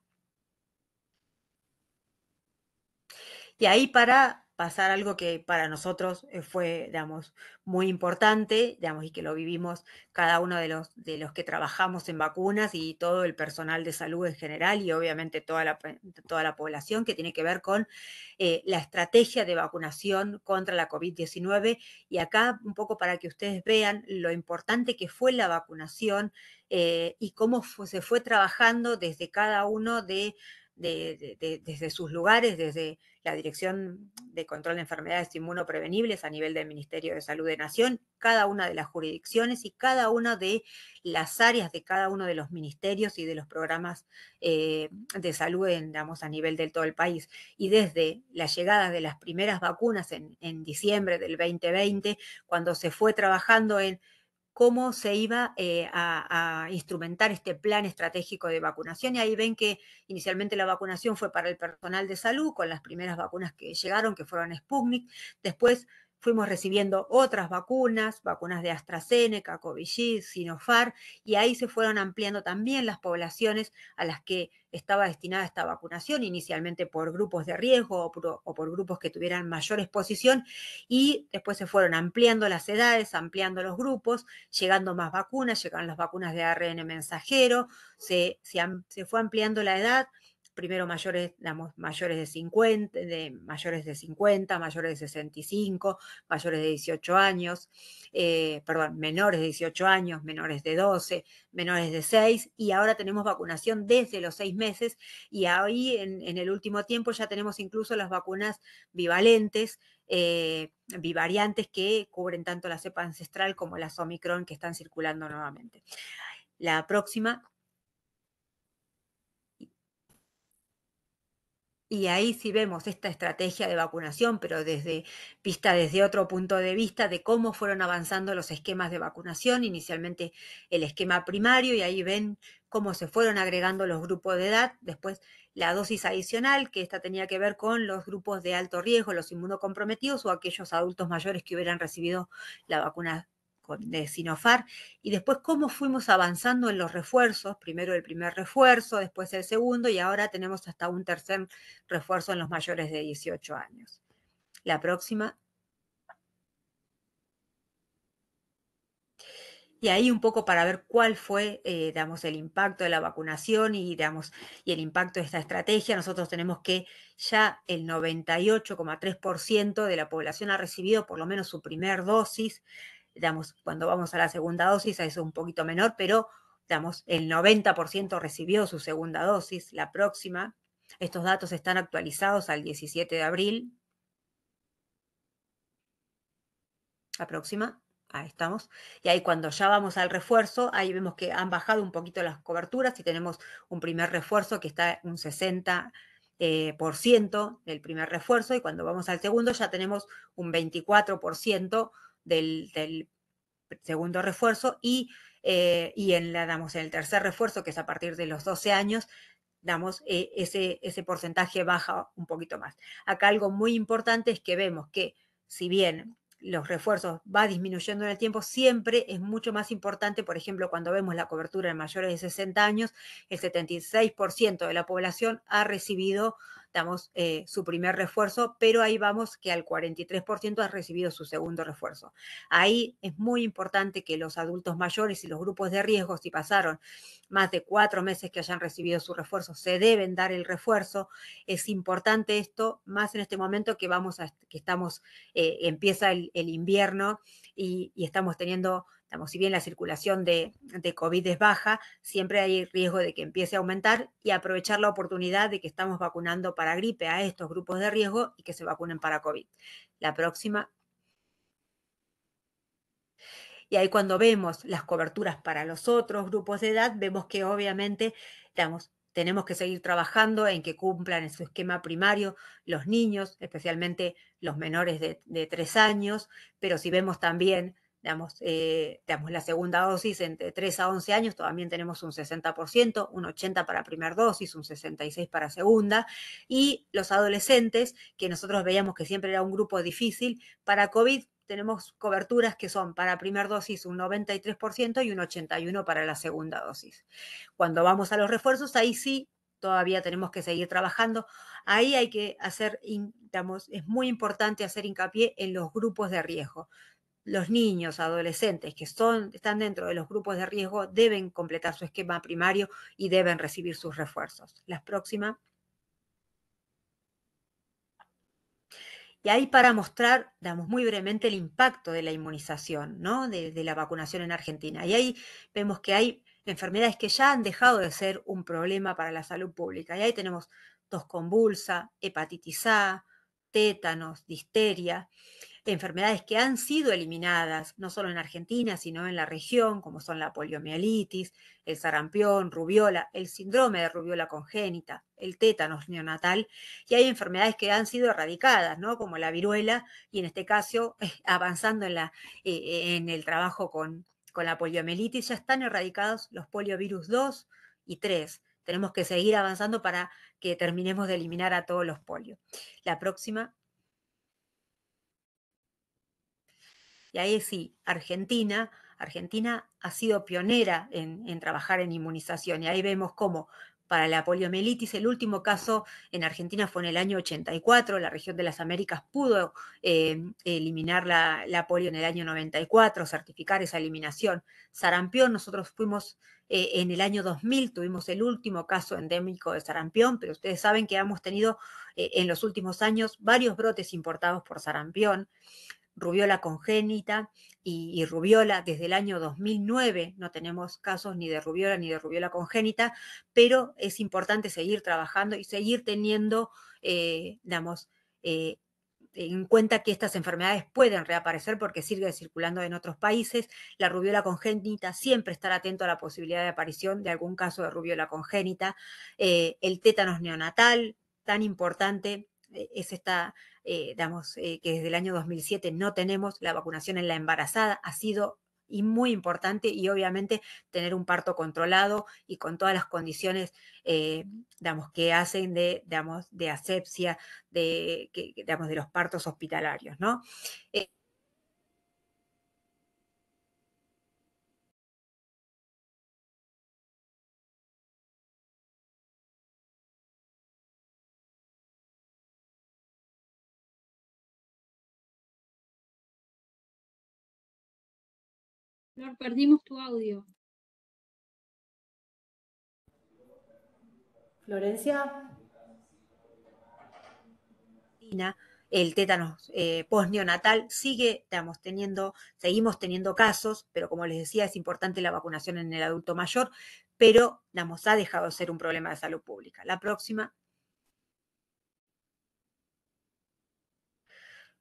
Y ahí para pasar algo que para nosotros eh, fue, digamos, muy importante, digamos, y que lo vivimos cada uno de los, de los que trabajamos en vacunas y todo el personal de salud en general y obviamente toda la, toda la población que tiene que ver con eh, la estrategia de vacunación contra la COVID-19. Y acá un poco para que ustedes vean lo importante que fue la vacunación eh, y cómo se fue trabajando desde cada uno de de, desde sus lugares, desde la Dirección de Control de Enfermedades Inmunoprevenibles a nivel del Ministerio de Salud de Nación, cada una de las jurisdicciones y cada una de las áreas de cada uno de los ministerios y de los programas eh, de salud en, a nivel del todo el país. Y desde la llegada de las primeras vacunas en, en diciembre del 2020, cuando se fue trabajando en cómo se iba eh, a, a, instrumentar este plan estratégico de vacunación. Y ahí ven que inicialmente la vacunación fue para el personal de salud, con las primeras vacunas que llegaron, que fueron Sputnik. Después fuimos recibiendo otras vacunas, vacunas de AstraZeneca, Covishield, Sinopharm, y ahí se fueron ampliando también las poblaciones a las que estaba destinada esta vacunación, inicialmente por grupos de riesgo o por, grupos que tuvieran mayor exposición, y después se fueron ampliando las edades, ampliando los grupos, llegando más vacunas, llegaron las vacunas de ARN mensajero, se, se, se fue ampliando la edad, primero mayores, mayores de 50, de, mayores de 50, mayores de 65, mayores de 18 años, eh, perdón, menores de 18 años, menores de 12, menores de 6, y ahora tenemos vacunación desde los 6 meses, y ahí en, el último tiempo ya tenemos incluso las vacunas bivalentes, eh, bivariantes que cubren tanto la cepa ancestral como la Omicron que están circulando nuevamente. La próxima Y ahí sí vemos esta estrategia de vacunación, pero desde vista desde otro punto de vista de cómo fueron avanzando los esquemas de vacunación, inicialmente el esquema primario, y ahí ven cómo se fueron agregando los grupos de edad, después la dosis adicional, que esta tenía que ver con los grupos de alto riesgo, los inmunocomprometidos o aquellos adultos mayores que hubieran recibido la vacuna de Sinofar y después cómo fuimos avanzando en los refuerzos, primero el primer refuerzo, después el segundo y ahora tenemos hasta un tercer refuerzo en los mayores de 18 años. La próxima. Y ahí un poco para ver cuál fue, eh, el impacto de la vacunación y, y el impacto de esta estrategia. Nosotros tenemos que ya el 98,3% de la población ha recibido por lo menos su primer dosis cuando vamos a la segunda dosis es un poquito menor, pero digamos, el 90% recibió su segunda dosis, la próxima. Estos datos están actualizados al 17 de abril. La próxima, ahí estamos. Y ahí cuando ya vamos al refuerzo, ahí vemos que han bajado un poquito las coberturas y tenemos un primer refuerzo que está un 60%. Eh, del primer refuerzo y cuando vamos al segundo ya tenemos un 24% del, segundo refuerzo y, eh, en, la, damos en el tercer refuerzo, que es a partir de los 12 años, damos eh, ese, ese porcentaje baja un poquito más. Acá algo muy importante es que vemos que si bien los refuerzos va disminuyendo en el tiempo, siempre es mucho más importante, por ejemplo, cuando vemos la cobertura en mayores de 60 años, el 76% de la población ha recibido damos eh, su primer refuerzo, pero ahí vamos que al 43% ha recibido su segundo refuerzo. Ahí es muy importante que los adultos mayores y los grupos de riesgo, si pasaron más de cuatro meses que hayan recibido su refuerzo, se deben dar el refuerzo. Es importante esto, más en este momento que vamos que estamos, eh, empieza el, invierno y estamos teniendo si bien la circulación de, COVID es baja, siempre hay riesgo de que empiece a aumentar y aprovechar la oportunidad de que estamos vacunando para gripe a estos grupos de riesgo y que se vacunen para COVID. La próxima. Y ahí cuando vemos las coberturas para los otros grupos de edad, vemos que obviamente, tenemos que seguir trabajando en que cumplan en su esquema primario los niños, especialmente los menores de, de tres años, pero si vemos también damos eh, la segunda dosis entre 3 a 11 años, también tenemos un 60%, un 80% para primera dosis, un 66% para segunda, y los adolescentes, que nosotros veíamos que siempre era un grupo difícil, para COVID tenemos coberturas que son para primera dosis un 93% y un 81% para la segunda dosis. Cuando vamos a los refuerzos, ahí sí todavía tenemos que seguir trabajando. Ahí hay que hacer, digamos, es muy importante hacer hincapié en los grupos de riesgo los niños, adolescentes que son, están dentro de los grupos de riesgo deben completar su esquema primario y deben recibir sus refuerzos. Las próxima. Y ahí para mostrar, damos muy brevemente el impacto de la inmunización, ¿no? de, de la vacunación en Argentina. Y ahí vemos que hay enfermedades que ya han dejado de ser un problema para la salud pública. Y ahí tenemos tos convulsa, hepatitis A, tétanos, disteria enfermedades que han sido eliminadas, no solo en Argentina, sino en la región, como son la poliomielitis, el sarampión, rubiola, el síndrome de rubiola congénita, el tétanos neonatal, y hay enfermedades que han sido erradicadas, ¿no? como la viruela, y en este caso, eh, avanzando en, la, eh, eh, en el trabajo con, con la poliomielitis, ya están erradicados los poliovirus 2 y 3. Tenemos que seguir avanzando para que terminemos de eliminar a todos los polios. La próxima Y ahí sí, Argentina, Argentina ha sido pionera en, trabajar en inmunización. Y ahí vemos cómo para la poliomielitis. El último caso en Argentina fue en el año 84, la región de las Américas pudo eh, eliminar la, polio en el año 94, certificar esa eliminación. Sarampión, nosotros fuimos eh, en el año 2000, tuvimos el último caso endémico de sarampión, pero ustedes saben que hemos tenido eh, en los últimos años varios brotes importados por sarampión rubiola congénita y, rubiola desde el año 2009. No tenemos casos ni de rubiola ni de rubiola congénita, pero es importante seguir trabajando y seguir teniendo, eh, eh, en cuenta que estas enfermedades pueden reaparecer porque sigue circulando en otros países. La rubiola congénita, siempre estar atento a la posibilidad de aparición de algún caso de rubiola congénita. Eh, el tétanos neonatal, tan importante eh, es esta, eh, digamos, eh, que desde el año 2007 no tenemos la vacunación en la embarazada, ha sido y muy importante y obviamente tener un parto controlado y con todas las condiciones damos, que hacen de, damos, de asepsia, de, que, damos de los partos hospitalarios. ¿no? Flor, perdimos tu audio. Florencia. El tétanos eh, neonatal. sigue, estamos teniendo, seguimos teniendo casos, pero como les decía, es importante la vacunación en el adulto mayor, pero damos ha dejado de ser un problema de salud pública. La próxima.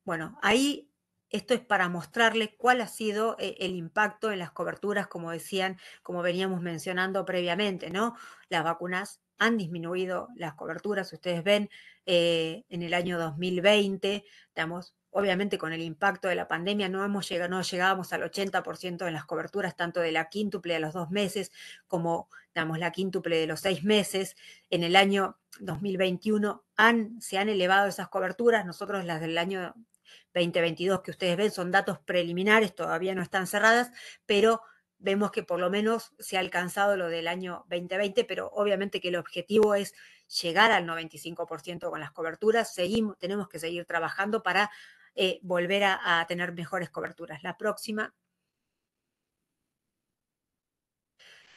Bueno, ahí esto es para mostrarle cuál ha sido eh, el impacto en las coberturas, como decían, como veníamos mencionando previamente, ¿no? Las vacunas han disminuido las coberturas, ustedes ven, eh, en el año 2020, estamos, obviamente con el impacto de la pandemia, no, hemos llegábamos al 80% en las coberturas, tanto de la quíntuple de los dos meses como, damos la quíntuple de los seis meses. En el año 2021 han, se han elevado esas coberturas, nosotros las del año 2022 que ustedes ven son datos preliminares, todavía no están cerradas, pero vemos que por lo menos se ha alcanzado lo del año 2020, pero obviamente que el objetivo es llegar al 95% con las coberturas. Seguimos, tenemos que seguir trabajando para eh, volver a, tener mejores coberturas. La próxima.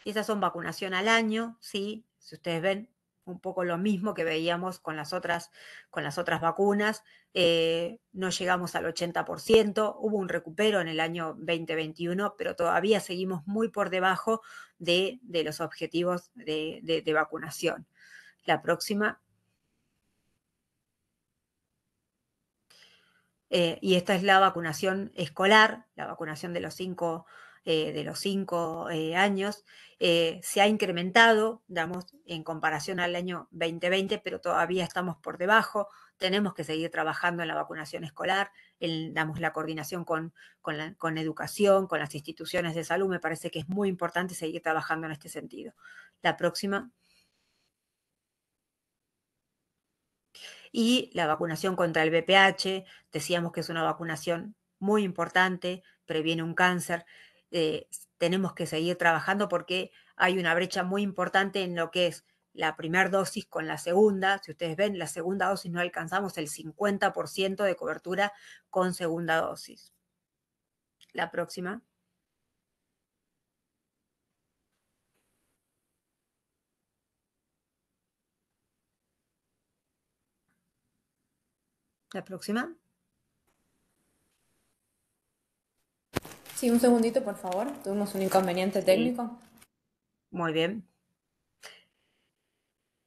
Esas son vacunación al año, ¿sí? Si ustedes ven, un poco lo mismo que veíamos con las otras, con las otras vacunas. Eh, no llegamos al 80%, hubo un recupero en el año 2021, pero todavía seguimos muy por debajo de, los objetivos de, vacunación. La próxima. Eh, y esta es la vacunación escolar, la vacunación de los cinco eh, de los cinco eh, años eh, se ha incrementado, damos en comparación al año 2020, pero todavía estamos por debajo. Tenemos que seguir trabajando en la vacunación escolar, damos la coordinación con, educación, con las instituciones de salud. Me parece que es muy importante seguir trabajando en este sentido. La próxima. Y la vacunación contra el BPH decíamos que es una vacunación muy importante, previene un cáncer. Eh, tenemos que seguir trabajando porque hay una brecha muy importante en lo que es la primera dosis con la segunda. Si ustedes ven, la segunda dosis no alcanzamos el 50% de cobertura con segunda dosis. La próxima. La próxima. Sí, un segundito, por favor. Tuvimos un inconveniente técnico. Muy bien.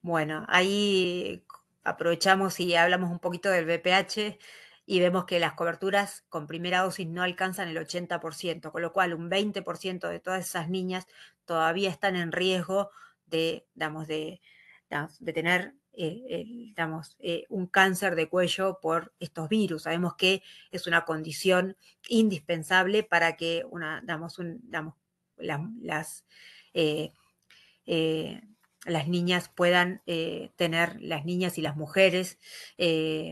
Bueno, ahí aprovechamos y hablamos un poquito del VPH y vemos que las coberturas con primera dosis no alcanzan el 80%, con lo cual un 20% de todas esas niñas todavía están en riesgo de, digamos, de tener eh, eh, eh, un cáncer de cuello por estos virus. Sabemos que es una condición indispensable para que una, las, las niñas puedan tener, las niñas y las mujeres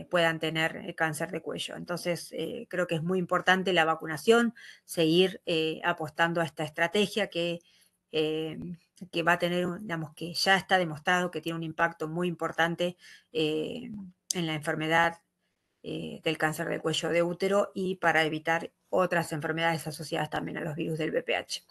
puedan tener cáncer de cuello. Entonces, creo que es muy importante la vacunación, seguir apostando a esta estrategia que eh, que va a tener, digamos, que ya está demostrado que tiene un impacto muy importante eh, en la enfermedad eh, del cáncer de cuello de útero y para evitar otras enfermedades asociadas también a los virus del BPH.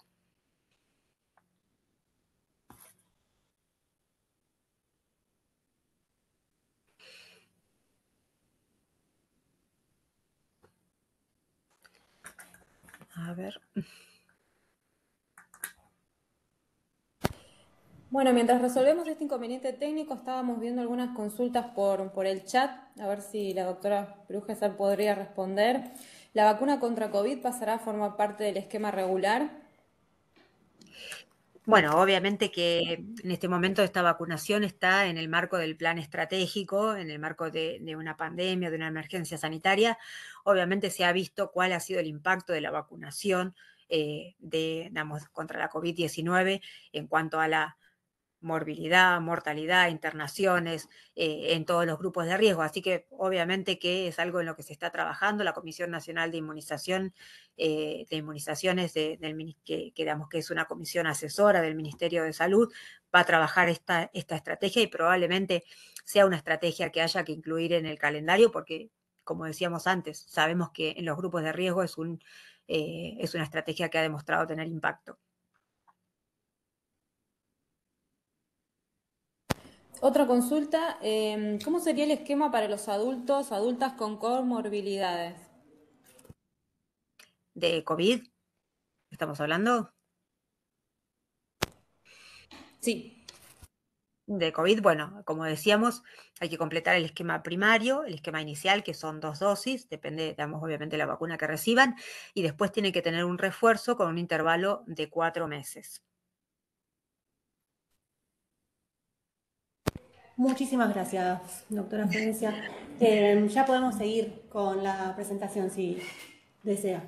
A ver. Bueno, mientras resolvemos este inconveniente técnico, estábamos viendo algunas consultas por, por el chat, a ver si la doctora brujesar podría responder. ¿La vacuna contra COVID pasará a formar parte del esquema regular? Bueno, obviamente que en este momento esta vacunación está en el marco del plan estratégico, en el marco de, una pandemia, de una emergencia sanitaria. Obviamente se ha visto cuál ha sido el impacto de la vacunación eh, de, contra la COVID-19 en cuanto a la morbilidad, mortalidad, internaciones eh, en todos los grupos de riesgo. Así que obviamente que es algo en lo que se está trabajando. La Comisión Nacional de Inmunización, eh, de Inmunizaciones, del, que, que es una comisión asesora del Ministerio de Salud, va a trabajar esta, esta estrategia y probablemente sea una estrategia que haya que incluir en el calendario porque, como decíamos antes, sabemos que en los grupos de riesgo es, un, eh, es una estrategia que ha demostrado tener impacto. Otra consulta, em, ¿cómo sería el esquema para los adultos, adultas con comorbilidades? ¿De COVID? ¿Estamos hablando? Sí. De COVID, bueno, como decíamos, hay que completar el esquema primario, el esquema inicial, que son dos dosis, depende, damos obviamente, la vacuna que reciban, y después tienen que tener un refuerzo con un intervalo de cuatro meses. Muchísimas gracias, doctora Florencia. Eh, ya podemos seguir con la presentación si desea.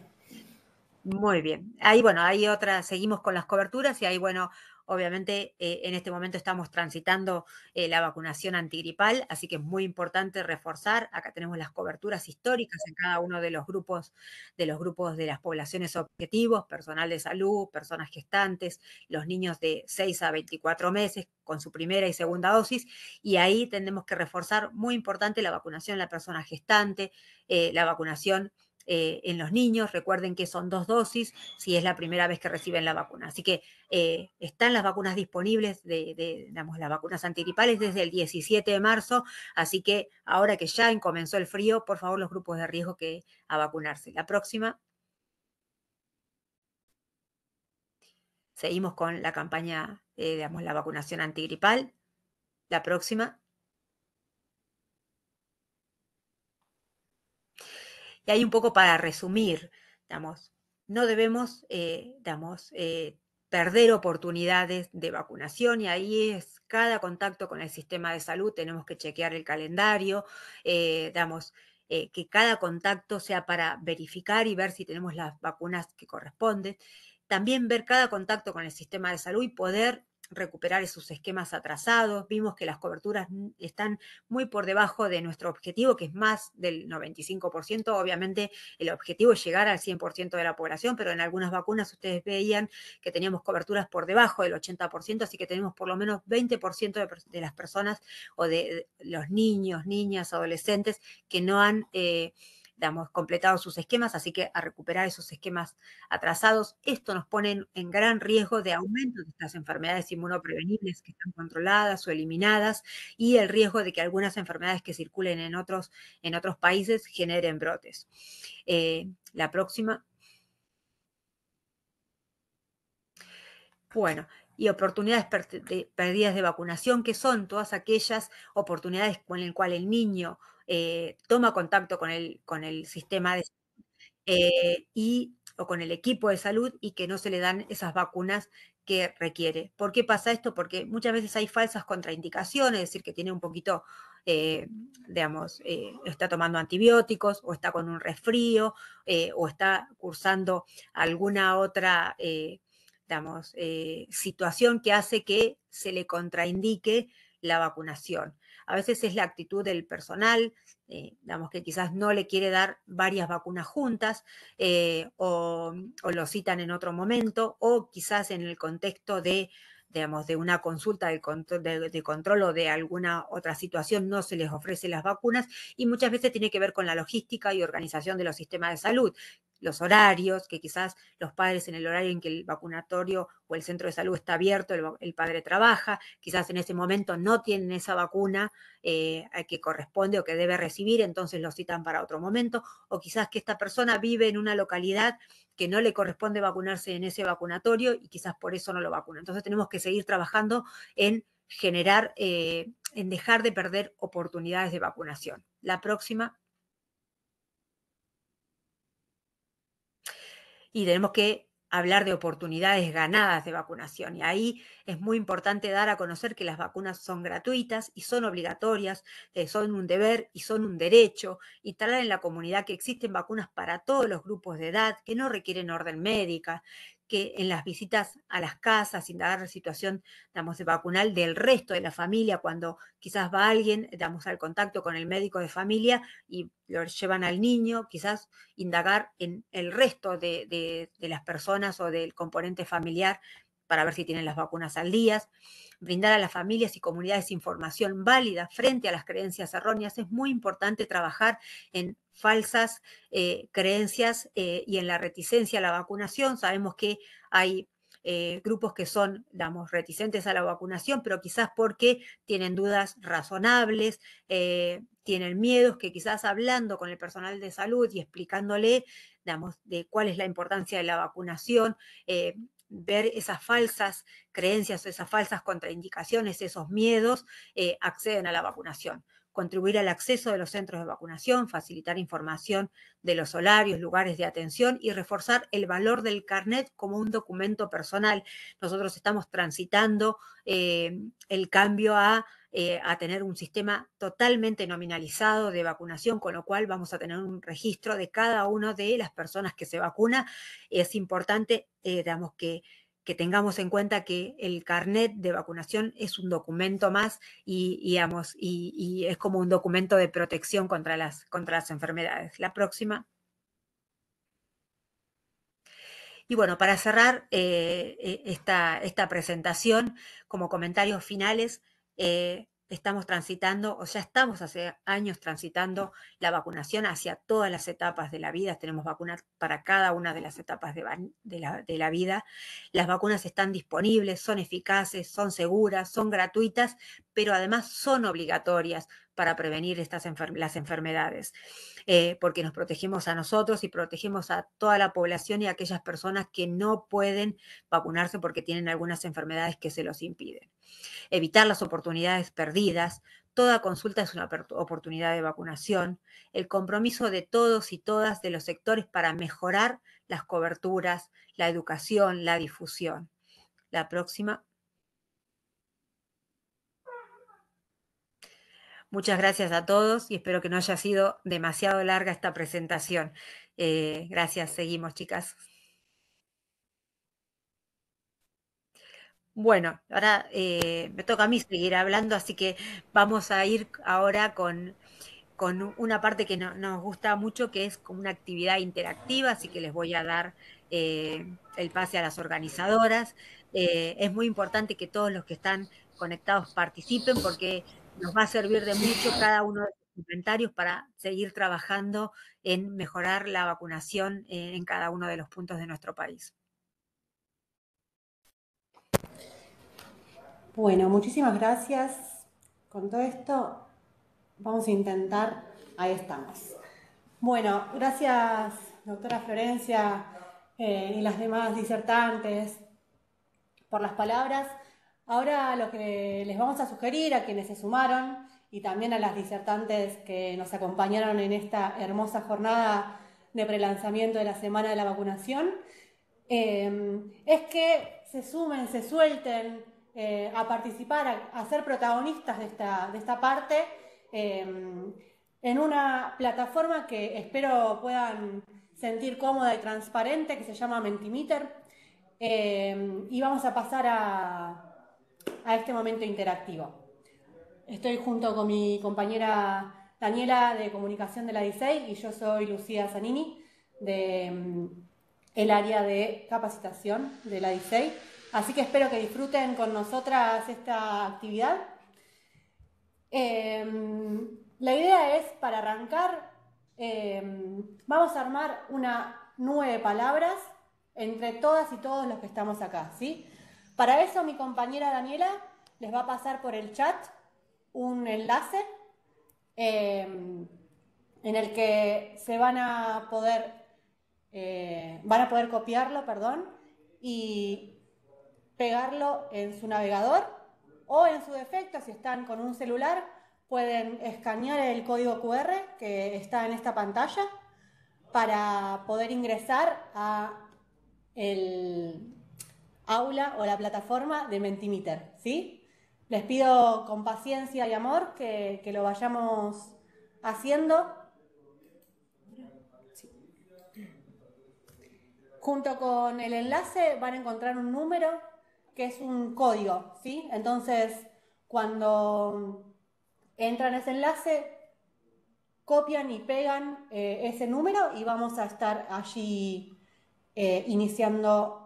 Muy bien. Ahí, bueno, hay otra, seguimos con las coberturas y ahí, bueno, Obviamente, eh, en este momento estamos transitando eh, la vacunación antigripal, así que es muy importante reforzar. Acá tenemos las coberturas históricas en cada uno de los grupos, de los grupos de las poblaciones objetivos, personal de salud, personas gestantes, los niños de 6 a 24 meses con su primera y segunda dosis, y ahí tenemos que reforzar, muy importante, la vacunación en la persona gestante, eh, la vacunación eh, en los niños. Recuerden que son dos dosis si es la primera vez que reciben la vacuna. Así que eh, están las vacunas disponibles, de, digamos, las vacunas antigripales desde el 17 de marzo. Así que ahora que ya comenzó el frío, por favor los grupos de riesgo que a vacunarse. La próxima. Seguimos con la campaña, eh, digamos, la vacunación antigripal. La próxima. Y ahí un poco para resumir, no debemos eh, eh, perder oportunidades de vacunación y ahí es cada contacto con el sistema de salud, tenemos que chequear el calendario, eh, que cada contacto sea para verificar y ver si tenemos las vacunas que corresponden. También ver cada contacto con el sistema de salud y poder recuperar esos esquemas atrasados, vimos que las coberturas están muy por debajo de nuestro objetivo, que es más del 95%. Obviamente el objetivo es llegar al 100% de la población, pero en algunas vacunas ustedes veían que teníamos coberturas por debajo del 80%, así que tenemos por lo menos 20% de, las personas o de, los niños, niñas, adolescentes que no han... Eh, Hemos completado sus esquemas, así que a recuperar esos esquemas atrasados. Esto nos pone en, gran riesgo de aumento de estas enfermedades inmunoprevenibles que están controladas o eliminadas y el riesgo de que algunas enfermedades que circulen en otros, en otros países generen brotes. Eh, la próxima. Bueno, y oportunidades perdidas de vacunación, que son todas aquellas oportunidades con las cuales el niño eh, toma contacto con el, con el sistema de, eh, y, o con el equipo de salud y que no se le dan esas vacunas que requiere. ¿Por qué pasa esto? Porque muchas veces hay falsas contraindicaciones, es decir, que tiene un poquito, eh, digamos, está tomando antibióticos o está con un resfrío o está cursando alguna otra digamos, eh, situación que hace que se le contraindique la vacunación. A veces es la actitud del personal, eh, digamos que quizás no le quiere dar varias vacunas juntas eh, o, lo citan en otro momento o quizás en el contexto de, digamos, de una consulta de control o de alguna otra situación no se les ofrece las vacunas y muchas veces tiene que ver con la logística y organización de los sistemas de salud, los horarios, que quizás los padres en el horario en que el vacunatorio o el centro de salud está abierto, el, padre trabaja, quizás en ese momento no tienen esa vacuna eh, que corresponde o que debe recibir, entonces lo citan para otro momento, o quizás que esta persona vive en una localidad que no le corresponde vacunarse en ese vacunatorio y quizás por eso no lo vacuna. Entonces tenemos que seguir trabajando en generar, eh, en dejar de perder oportunidades de vacunación. La próxima. y tenemos que hablar de oportunidades ganadas de vacunación. Y ahí es muy importante dar a conocer que las vacunas son gratuitas y son obligatorias, que eh, son un deber y son un derecho. y Instalar en la comunidad que existen vacunas para todos los grupos de edad, que no requieren orden médica, que en las visitas a las casas, indagar la situación, damos de vacunal del resto de la familia, cuando quizás va alguien, damos al contacto con el médico de familia y lo llevan al niño, quizás indagar en el resto de, de, de las personas o del componente familiar para ver si tienen las vacunas al día. Brindar a las familias y comunidades información válida frente a las creencias erróneas. Es muy importante trabajar en falsas eh, creencias eh, y en la reticencia a la vacunación. Sabemos que hay eh, grupos que son, digamos, reticentes a la vacunación, pero quizás porque tienen dudas razonables, tienen miedos que quizás hablando con el personal de salud y explicándole, de cuál es la importancia de la vacunación, ver esas falsas creencias o esas falsas contraindicaciones, esos miedos, eh, acceden a la vacunación contribuir al acceso de los centros de vacunación, facilitar información de los horarios, lugares de atención y reforzar el valor del carnet como un documento personal. Nosotros estamos transitando eh, el cambio eh, a tener un sistema totalmente nominalizado de vacunación, con lo cual vamos a tener un registro de cada una de las personas que se vacuna. Es importante, eh, digamos, que que tengamos en cuenta que el carnet de vacunación es un documento más y, y, es como un documento de protección contra las, contra las enfermedades. La próxima. Y bueno, para cerrar eh, eh, esta, esta, presentación, como comentarios finales, eh, estamos transitando, o ya estamos hace años transitando la vacunación hacia todas las etapas de la vida. Tenemos vacunas para cada una de las etapas de, la, de la vida. Las vacunas están disponibles, son eficaces, son seguras, son gratuitas, pero además son obligatorias para prevenir estas las enfermedades, eh, porque nos protegemos a nosotros y protegemos a toda la población y a aquellas personas que no pueden vacunarse porque tienen algunas enfermedades que se los impiden. Evitar las oportunidades perdidas. Toda consulta es una oportunidad de vacunación. El compromiso de todos y todas de los sectores para mejorar las coberturas, la educación, la difusión. La próxima Muchas gracias a todos y espero que no haya sido demasiado larga esta presentación. Eh, gracias, seguimos chicas. Bueno, ahora eh, me toca a mí seguir hablando, así que vamos a ir ahora con, una parte que nos gusta mucho, que es como una actividad interactiva, así que les voy a dar eh, el pase a las organizadoras. es muy importante que todos los que están conectados participen porque nos va a servir de mucho cada uno de los comentarios para seguir trabajando en mejorar la vacunación eh, en cada uno de los puntos de nuestro país. Bueno, muchísimas gracias. Con todo esto vamos a intentar, ahí estamos. Bueno, gracias doctora Florencia eh, y las demás disertantes por las palabras. Ahora lo que les vamos a sugerir a quienes se sumaron y también a las disertantes que nos acompañaron en esta hermosa jornada de prelanzamiento de la Semana de la Vacunación, eh, es que se sumen, se suelten eh, a participar, a, ser protagonistas de esta, parte eh, en una plataforma que espero puedan sentir cómoda y transparente, que se llama Mentimeter. y vamos a pasar a, a este momento interactivo. Estoy junto con mi compañera Daniela de Comunicación de la DICEI y yo soy Lucía Zanini de mm, el área de capacitación de la DICEI. Así que espero que disfruten con nosotras esta actividad. Em, la idea es, para arrancar, em, vamos a armar una nube de palabras entre todas y todos los que estamos acá, ¿sí? Para eso mi compañera Daniela les va a pasar por el chat un enlace em, en el que se van a poder, eh, van a poder copiarlo, perdón, y pegarlo en su navegador o en su defecto, si están con un celular, pueden escanear el código QR que está en esta pantalla para poder ingresar a el aula o la plataforma de Mentimeter, ¿sí? Les pido con paciencia y amor que, lo vayamos haciendo. Junto con el enlace van a encontrar un número que es un código, ¿sí? Entonces, cuando entran ese enlace, copian y pegan eh, ese número y vamos a estar allí eh, iniciando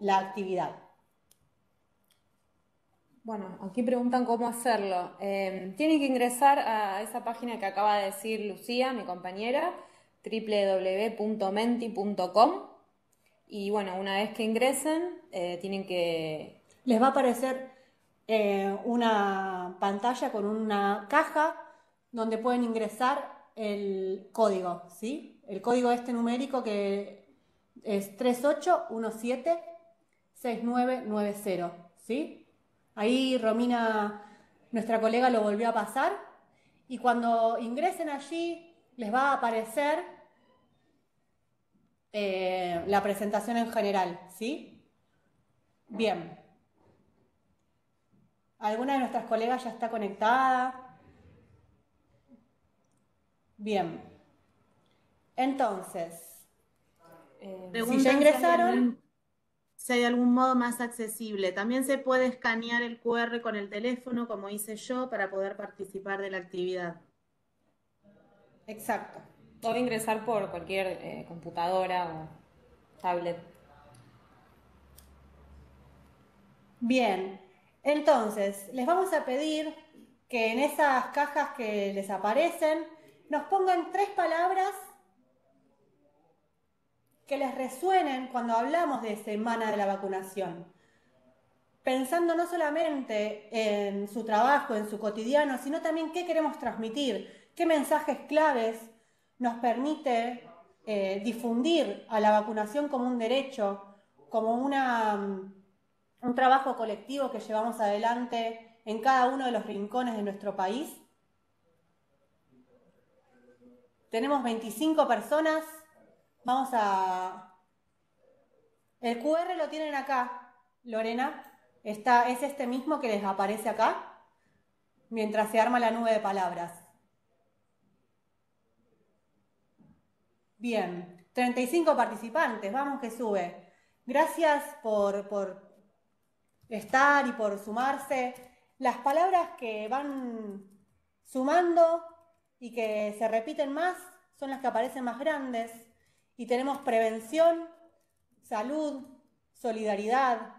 la actividad. Bueno, aquí preguntan cómo hacerlo. Em, tienen que ingresar a esa página que acaba de decir Lucía, mi compañera, www.menti.com. Y bueno, una vez que ingresen, eh, tienen que... Les va a aparecer eh, una pantalla con una caja donde pueden ingresar el código, ¿sí? El código este numérico que es 3817 6990, ¿sí? Ahí Romina, nuestra colega, lo volvió a pasar y cuando ingresen allí les va a aparecer eh, la presentación en general, ¿sí? Bien. ¿Alguna de nuestras colegas ya está conectada? Bien. Entonces, eh, si ya ingresaron sea de algún modo más accesible. También se puede escanear el QR con el teléfono, como hice yo, para poder participar de la actividad. Exacto. O ingresar por cualquier eh, computadora o tablet. Bien, entonces les vamos a pedir que en esas cajas que les aparecen nos pongan tres palabras que les resuenen cuando hablamos de semana de la vacunación. Pensando no solamente en su trabajo, en su cotidiano, sino también qué queremos transmitir, qué mensajes claves nos permite eh, difundir a la vacunación como un derecho, como una, mm, un trabajo colectivo que llevamos adelante en cada uno de los rincones de nuestro país. Tenemos 25 personas Vamos a... El QR lo tienen acá, Lorena. Está, es este mismo que les aparece acá mientras se arma la nube de palabras. Bien, 35 participantes, vamos que sube. Gracias por, por estar y por sumarse. Las palabras que van sumando y que se repiten más son las que aparecen más grandes. Y tenemos prevención, salud, solidaridad,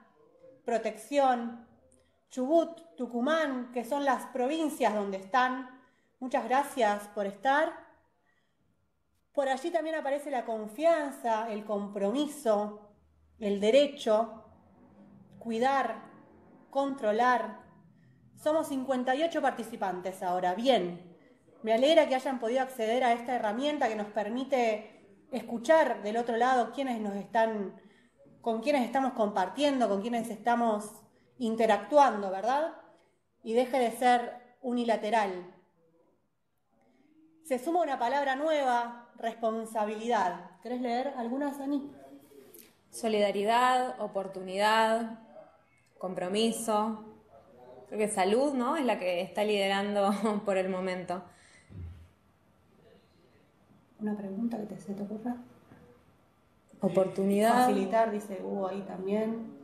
protección, Chubut, Tucumán, que son las provincias donde están. Muchas gracias por estar. Por allí también aparece la confianza, el compromiso, el derecho, cuidar, controlar. Somos 58 participantes ahora. Bien, me alegra que hayan podido acceder a esta herramienta que nos permite escuchar del otro lado quiénes nos están, con quienes estamos compartiendo, con quienes estamos interactuando, ¿verdad? Y deje de ser unilateral. Se suma una palabra nueva, responsabilidad. ¿Querés leer algunas, Ani? Solidaridad, oportunidad, compromiso. Creo que salud, ¿no? Es la que está liderando por el momento una pregunta que te, se te ocurra. Eh, Oportunidad. Facilitar, dice Hugo ahí también.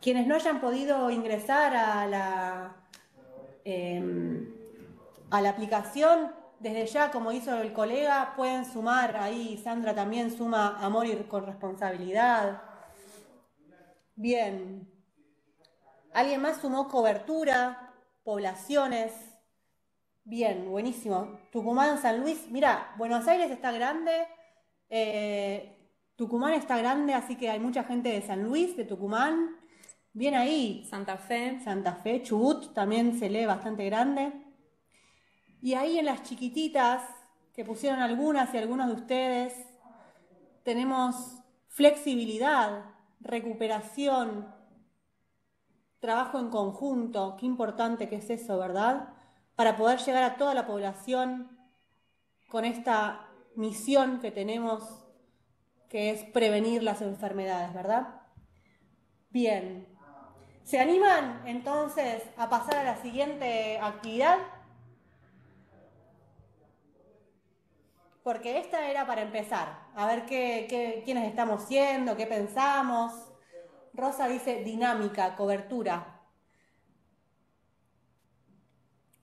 Quienes no hayan podido ingresar a la, em, a la aplicación, desde ya, como hizo el colega, pueden sumar ahí, Sandra también suma amor y corresponsabilidad. Bien. ¿Alguien más sumó cobertura, poblaciones? Bien, buenísimo. Tucumán, San Luis. Mira, Buenos Aires está grande, eh, Tucumán está grande, así que hay mucha gente de San Luis, de Tucumán. Bien ahí. Santa Fe. Santa Fe, Chubut también se lee bastante grande. Y ahí en las chiquititas, que pusieron algunas y algunos de ustedes, tenemos flexibilidad, recuperación, trabajo en conjunto. Qué importante que es eso, ¿verdad? para poder llegar a toda la población con esta misión que tenemos, que es prevenir las enfermedades, ¿verdad? Bien. ¿Se animan entonces a pasar a la siguiente actividad? Porque esta era para empezar, a ver qué, quiénes estamos siendo, qué pensamos. Rosa dice dinámica, cobertura.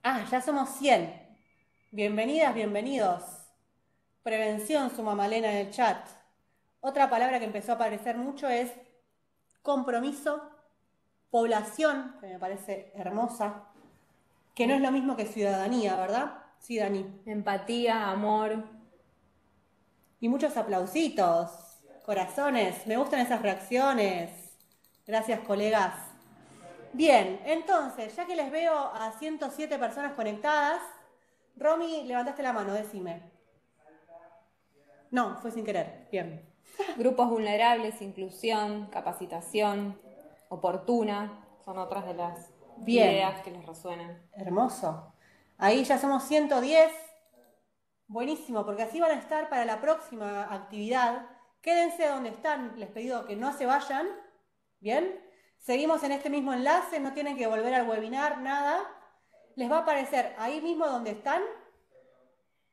Ah, ya somos 100. Bienvenidas, bienvenidos. Prevención, su Malena en el chat. Otra palabra que empezó a aparecer mucho es compromiso, población, que me parece hermosa, que no es lo mismo que ciudadanía, ¿verdad? Sí, Dani. Empatía, amor. Y muchos aplausitos, corazones, me gustan esas reacciones. Gracias, colegas. Bien, entonces, ya que les veo a 107 personas conectadas, Romy, levantaste la mano, decime. No, fue sin querer. Bien. Grupos vulnerables, inclusión, capacitación, oportuna, son otras de las ideas que les resuenan. Hermoso. Ahí ya somos 110. Buenísimo, porque así van a estar para la próxima actividad. Quédense donde están, les pido que no se vayan. Bien. Seguimos en este mismo enlace, no tienen que volver al webinar, nada. Les va a aparecer ahí mismo donde están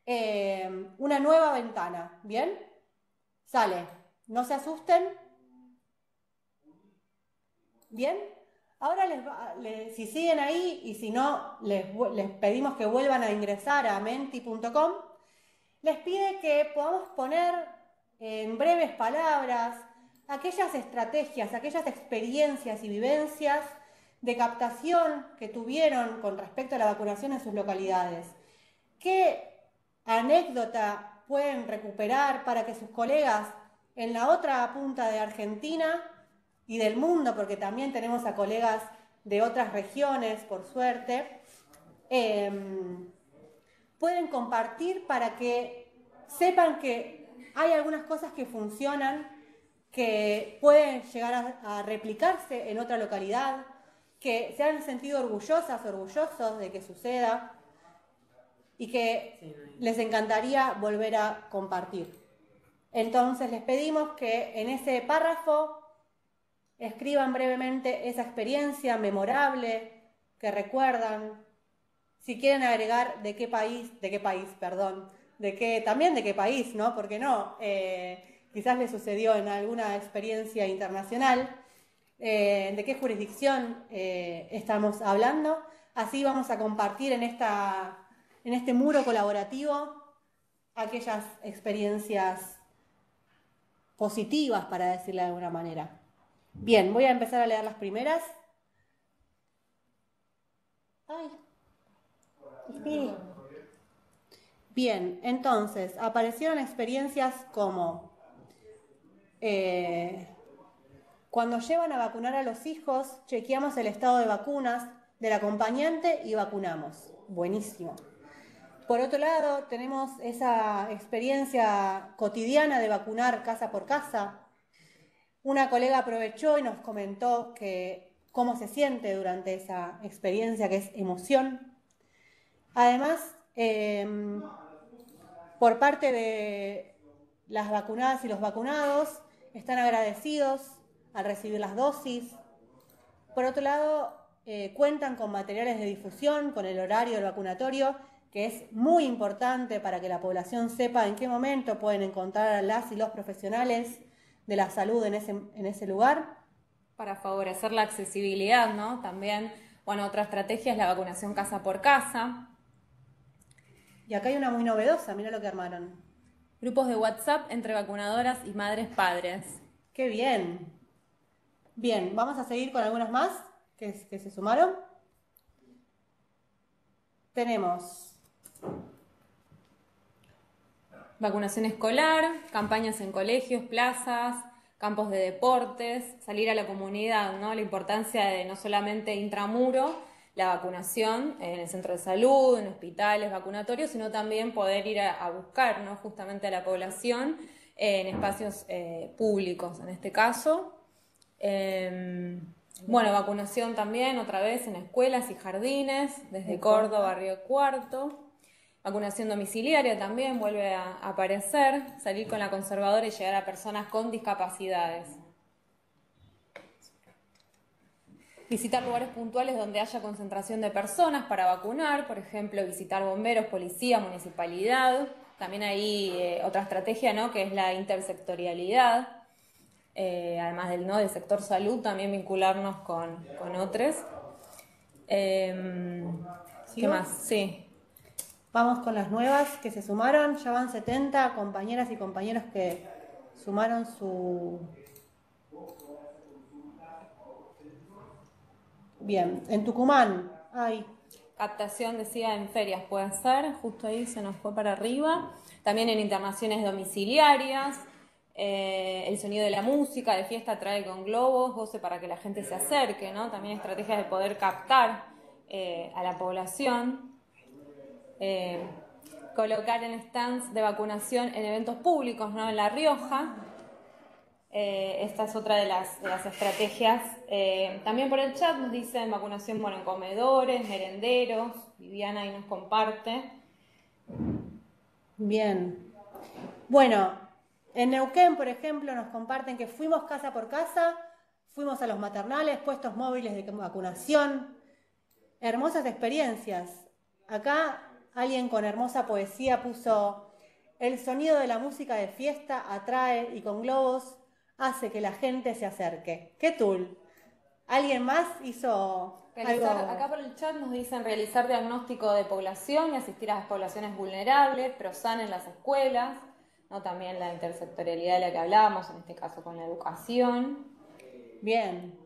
eh, una nueva ventana, ¿bien? Sale, no se asusten. ¿Bien? Ahora, si siguen ahí y si no, les, les pedimos que vuelvan a ingresar a menti.com. Les pide que podamos poner en breves palabras aquellas estrategias, aquellas experiencias y vivencias de captación que tuvieron con respecto a la vacunación en sus localidades. ¿Qué anécdota pueden recuperar para que sus colegas en la otra punta de Argentina y del mundo, porque también tenemos a colegas de otras regiones, por suerte, em, pueden compartir para que sepan que hay algunas cosas que funcionan que pueden llegar a, replicarse en otra localidad, que se han sentido orgullosas, orgullosos de que suceda y que les encantaría volver a compartir. Entonces les pedimos que en ese párrafo escriban brevemente esa experiencia memorable que recuerdan, si quieren agregar de qué país, de qué país, perdón, de qué, también de qué país, ¿no? Porque no? Eh, quizás le sucedió en alguna experiencia internacional, eh, de qué jurisdicción eh, estamos hablando. Así vamos a compartir en, esta, en este muro colaborativo aquellas experiencias positivas, para decirlo de alguna manera. Bien, voy a empezar a leer las primeras. Bien, entonces aparecieron experiencias como eh, cuando llevan a vacunar a los hijos, chequeamos el estado de vacunas del acompañante y vacunamos. Buenísimo. Por otro lado, tenemos esa experiencia cotidiana de vacunar casa por casa. Una colega aprovechó y nos comentó que cómo se siente durante esa experiencia, que es emoción. Además, em, por parte de las vacunadas y los vacunados, están agradecidos al recibir las dosis. Por otro lado, eh, cuentan con materiales de difusión, con el horario del vacunatorio, que es muy importante para que la población sepa en qué momento pueden encontrar a las y los profesionales de la salud en ese, en ese lugar. Para favorecer la accesibilidad, ¿no? También, bueno, otra estrategia es la vacunación casa por casa. Y acá hay una muy novedosa, mira lo que armaron. Grupos de WhatsApp entre vacunadoras y madres padres. ¡Qué bien! Bien, vamos a seguir con algunas más que, se sumaron. Tenemos vacunación escolar, campañas en colegios, plazas, campos de deportes, salir a la comunidad, ¿no? La importancia de no solamente intramuro, la vacunación en el centro de salud, en hospitales, vacunatorios, sino también poder ir a, buscar justamente a la población eh, en espacios eh, públicos, en este caso. Em, bueno, vacunación también, otra vez, en escuelas y jardines, desde Córdoba, Barrio Cuarto. Vacunación domiciliaria también vuelve a aparecer, salir con la conservadora y llegar a personas con discapacidades. visitar lugares puntuales donde haya concentración de personas para vacunar, por ejemplo, visitar bomberos, policía, municipalidad. También hay eh, otra estrategia, ¿no? Que es la intersectorialidad. Eh, además del, ¿no? del sector salud, también vincularnos con, otros. Em, ¿Qué más? Sí. Vamos con las nuevas que se sumaron. Ya van 70 compañeras y compañeros que sumaron su, Bien, en Tucumán hay... Captación, decía, en ferias puede ser, justo ahí se nos fue para arriba. También en internaciones domiciliarias, eh, el sonido de la música, de fiesta trae con globos, goce para que la gente se acerque, ¿no? También estrategias de poder captar eh, a la población. Eh, colocar en stands de vacunación en eventos públicos, ¿no? En La Rioja, eh, esta es otra de las, estrategias. Eh, también por el chat nos dicen vacunación en comedores, merenderos. Viviana ahí nos comparte. Bien. Bueno, en Neuquén, por ejemplo, nos comparten que fuimos casa por casa, fuimos a los maternales, puestos móviles de vacunación. Hermosas experiencias. Acá alguien con hermosa poesía puso, el sonido de la música de fiesta atrae y con globos hace que la gente se acerque. ¿Qué tool? ¿Alguien más hizo algo? Acá por el chat nos dicen realizar diagnóstico de población y asistir a las poblaciones vulnerables, prosan en las escuelas, ¿no? también la intersectorialidad de la que hablábamos, en este caso con la educación. Bien.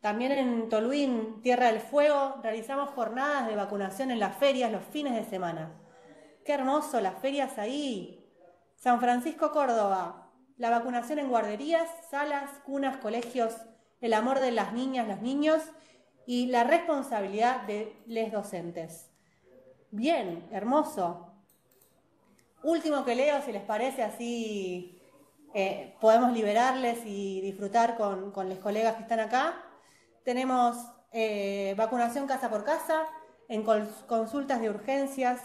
También en Toluín, Tierra del Fuego, realizamos jornadas de vacunación en las ferias los fines de semana. Qué hermoso las ferias ahí. San Francisco, Córdoba, la vacunación en guarderías, salas, cunas, colegios, el amor de las niñas, los niños y la responsabilidad de los docentes. Bien, hermoso. Último que leo, si les parece, así eh, podemos liberarles y disfrutar con, los colegas que están acá. Tenemos eh, vacunación casa por casa, en consultas de urgencias,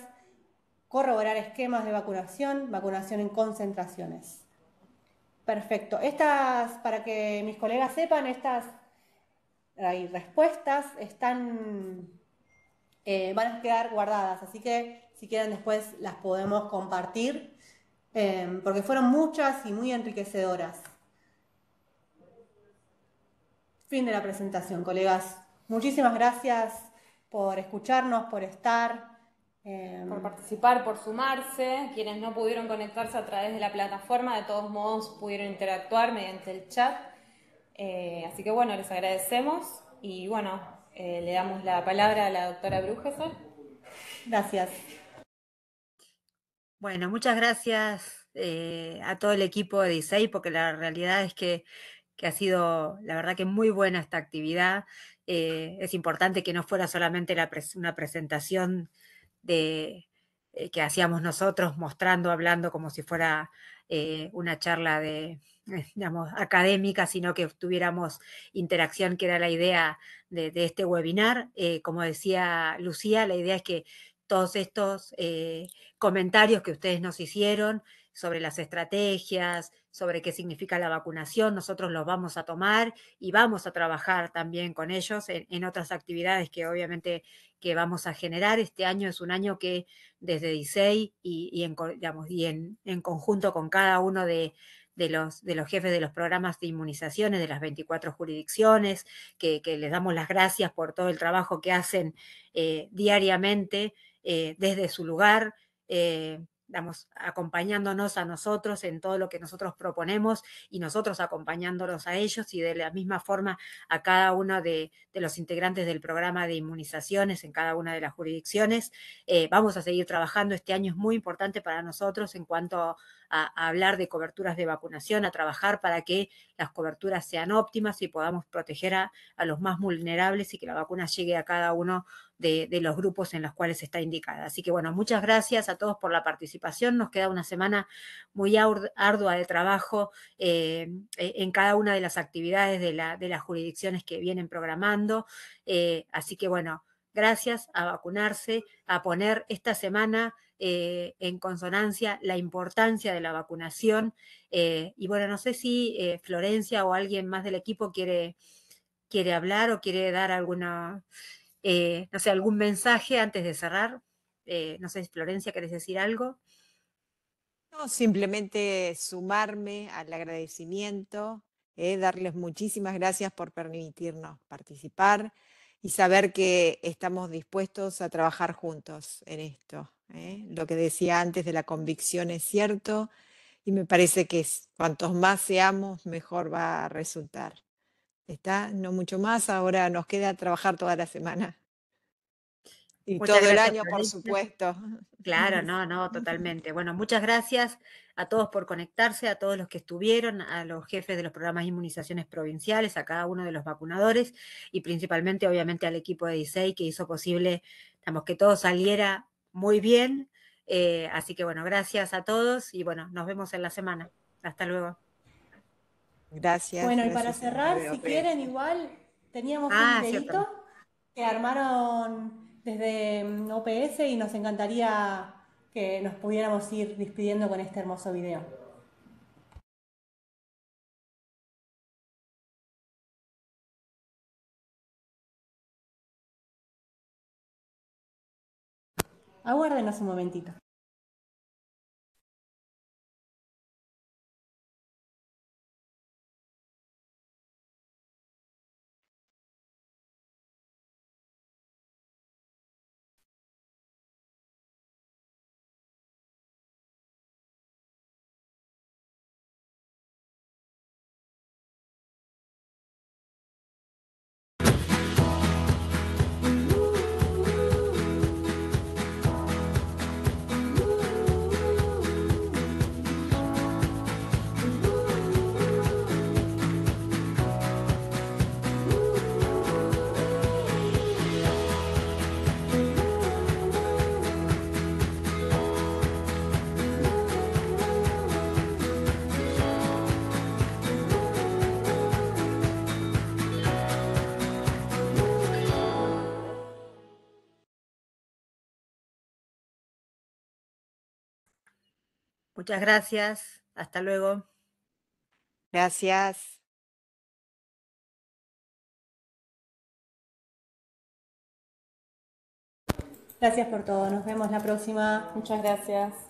corroborar esquemas de vacunación, vacunación en concentraciones. Perfecto. Estas, para que mis colegas sepan, estas respuestas están, eh, van a quedar guardadas, así que si quieren después las podemos compartir, em, porque fueron muchas y muy enriquecedoras. Fin de la presentación, colegas. Muchísimas gracias por escucharnos, por estar. Em, por participar, por sumarse. Quienes no pudieron conectarse a través de la plataforma, de todos modos pudieron interactuar mediante el chat. Eh, así que bueno, les agradecemos y bueno, eh, le damos la palabra a la doctora Brujeser. Gracias. Bueno, muchas gracias eh, a todo el equipo de ISEI, e porque la realidad es que, que ha sido, la verdad que muy buena esta actividad. es importante que no fuera solamente una presentación de, eh, que hacíamos nosotros, mostrando, hablando como si fuera eh, una charla de, eh, digamos, académica, sino que tuviéramos interacción, que era la idea de, este webinar. como decía Lucía, la idea es que todos estos comentarios que ustedes nos hicieron sobre las estrategias, sobre qué significa la vacunación. Nosotros los vamos a tomar y vamos a trabajar también con ellos en, otras actividades que obviamente que vamos a generar. Este año es un año que desde DICEI y, en, conjunto con cada uno de, los, de los jefes de los programas de inmunizaciones de las 24 jurisdicciones, que, les damos las gracias por todo el trabajo que hacen eh, diariamente eh, desde su lugar. Eh, acompañándonos a nosotros en todo lo que nosotros proponemos y nosotros acompañándolos a ellos y de la misma forma a cada uno de, los integrantes del programa de inmunizaciones en cada una de las jurisdicciones. Eh, vamos a seguir trabajando. Este año es muy importante para nosotros en cuanto a, hablar de coberturas de vacunación, a trabajar para que las coberturas sean óptimas y podamos proteger a, los más vulnerables y que la vacuna llegue a cada uno de, los grupos en los cuales está indicada. Así que bueno, muchas gracias a todos por la participación. Nos queda una semana muy ardua de trabajo eh, e-, en cada una de las actividades de, las jurisdicciones que vienen programando. Eh, así que bueno, gracias a vacunarse, a poner esta semana eh, en consonancia la importancia de la vacunación. Eh, y bueno, no sé si eh, Florencia o alguien más del equipo quiere, quiere hablar o quiere dar alguna, no sé, algún mensaje antes de cerrar. no sé, si Florencia, ¿querés decir algo? No, simplemente sumarme al agradecimiento, darles muchísimas gracias por permitirnos participar y saber que estamos dispuestos a trabajar juntos en esto. ¿eh? Lo que decía antes de la convicción es cierto y me parece que cuantos más seamos, mejor va a resultar. Está, no mucho más, ahora nos queda trabajar toda la semana. Y todo el año, por supuesto. Claro, no, no, totalmente. Bueno, muchas gracias a todos por conectarse, a todos los que estuvieron, a los jefes de los programas de inmunizaciones provinciales, a cada uno de los vacunadores y principalmente, obviamente, al equipo de ISEI que hizo posible, que todo saliera muy bien. Eh, así que bueno, gracias a todos y bueno, nos vemos en la semana. Hasta luego. Gracias. Bueno, y para cerrar, si quieren, igual teníamos un ah, videito que armaron desde mm, OPS y nos encantaría que nos pudiéramos ir despidiendo con este hermoso video. Aguárdenos un momentito. Muchas gracias. Hasta luego. Gracias. Gracias por todo. Nos vemos la próxima. Muchas gracias.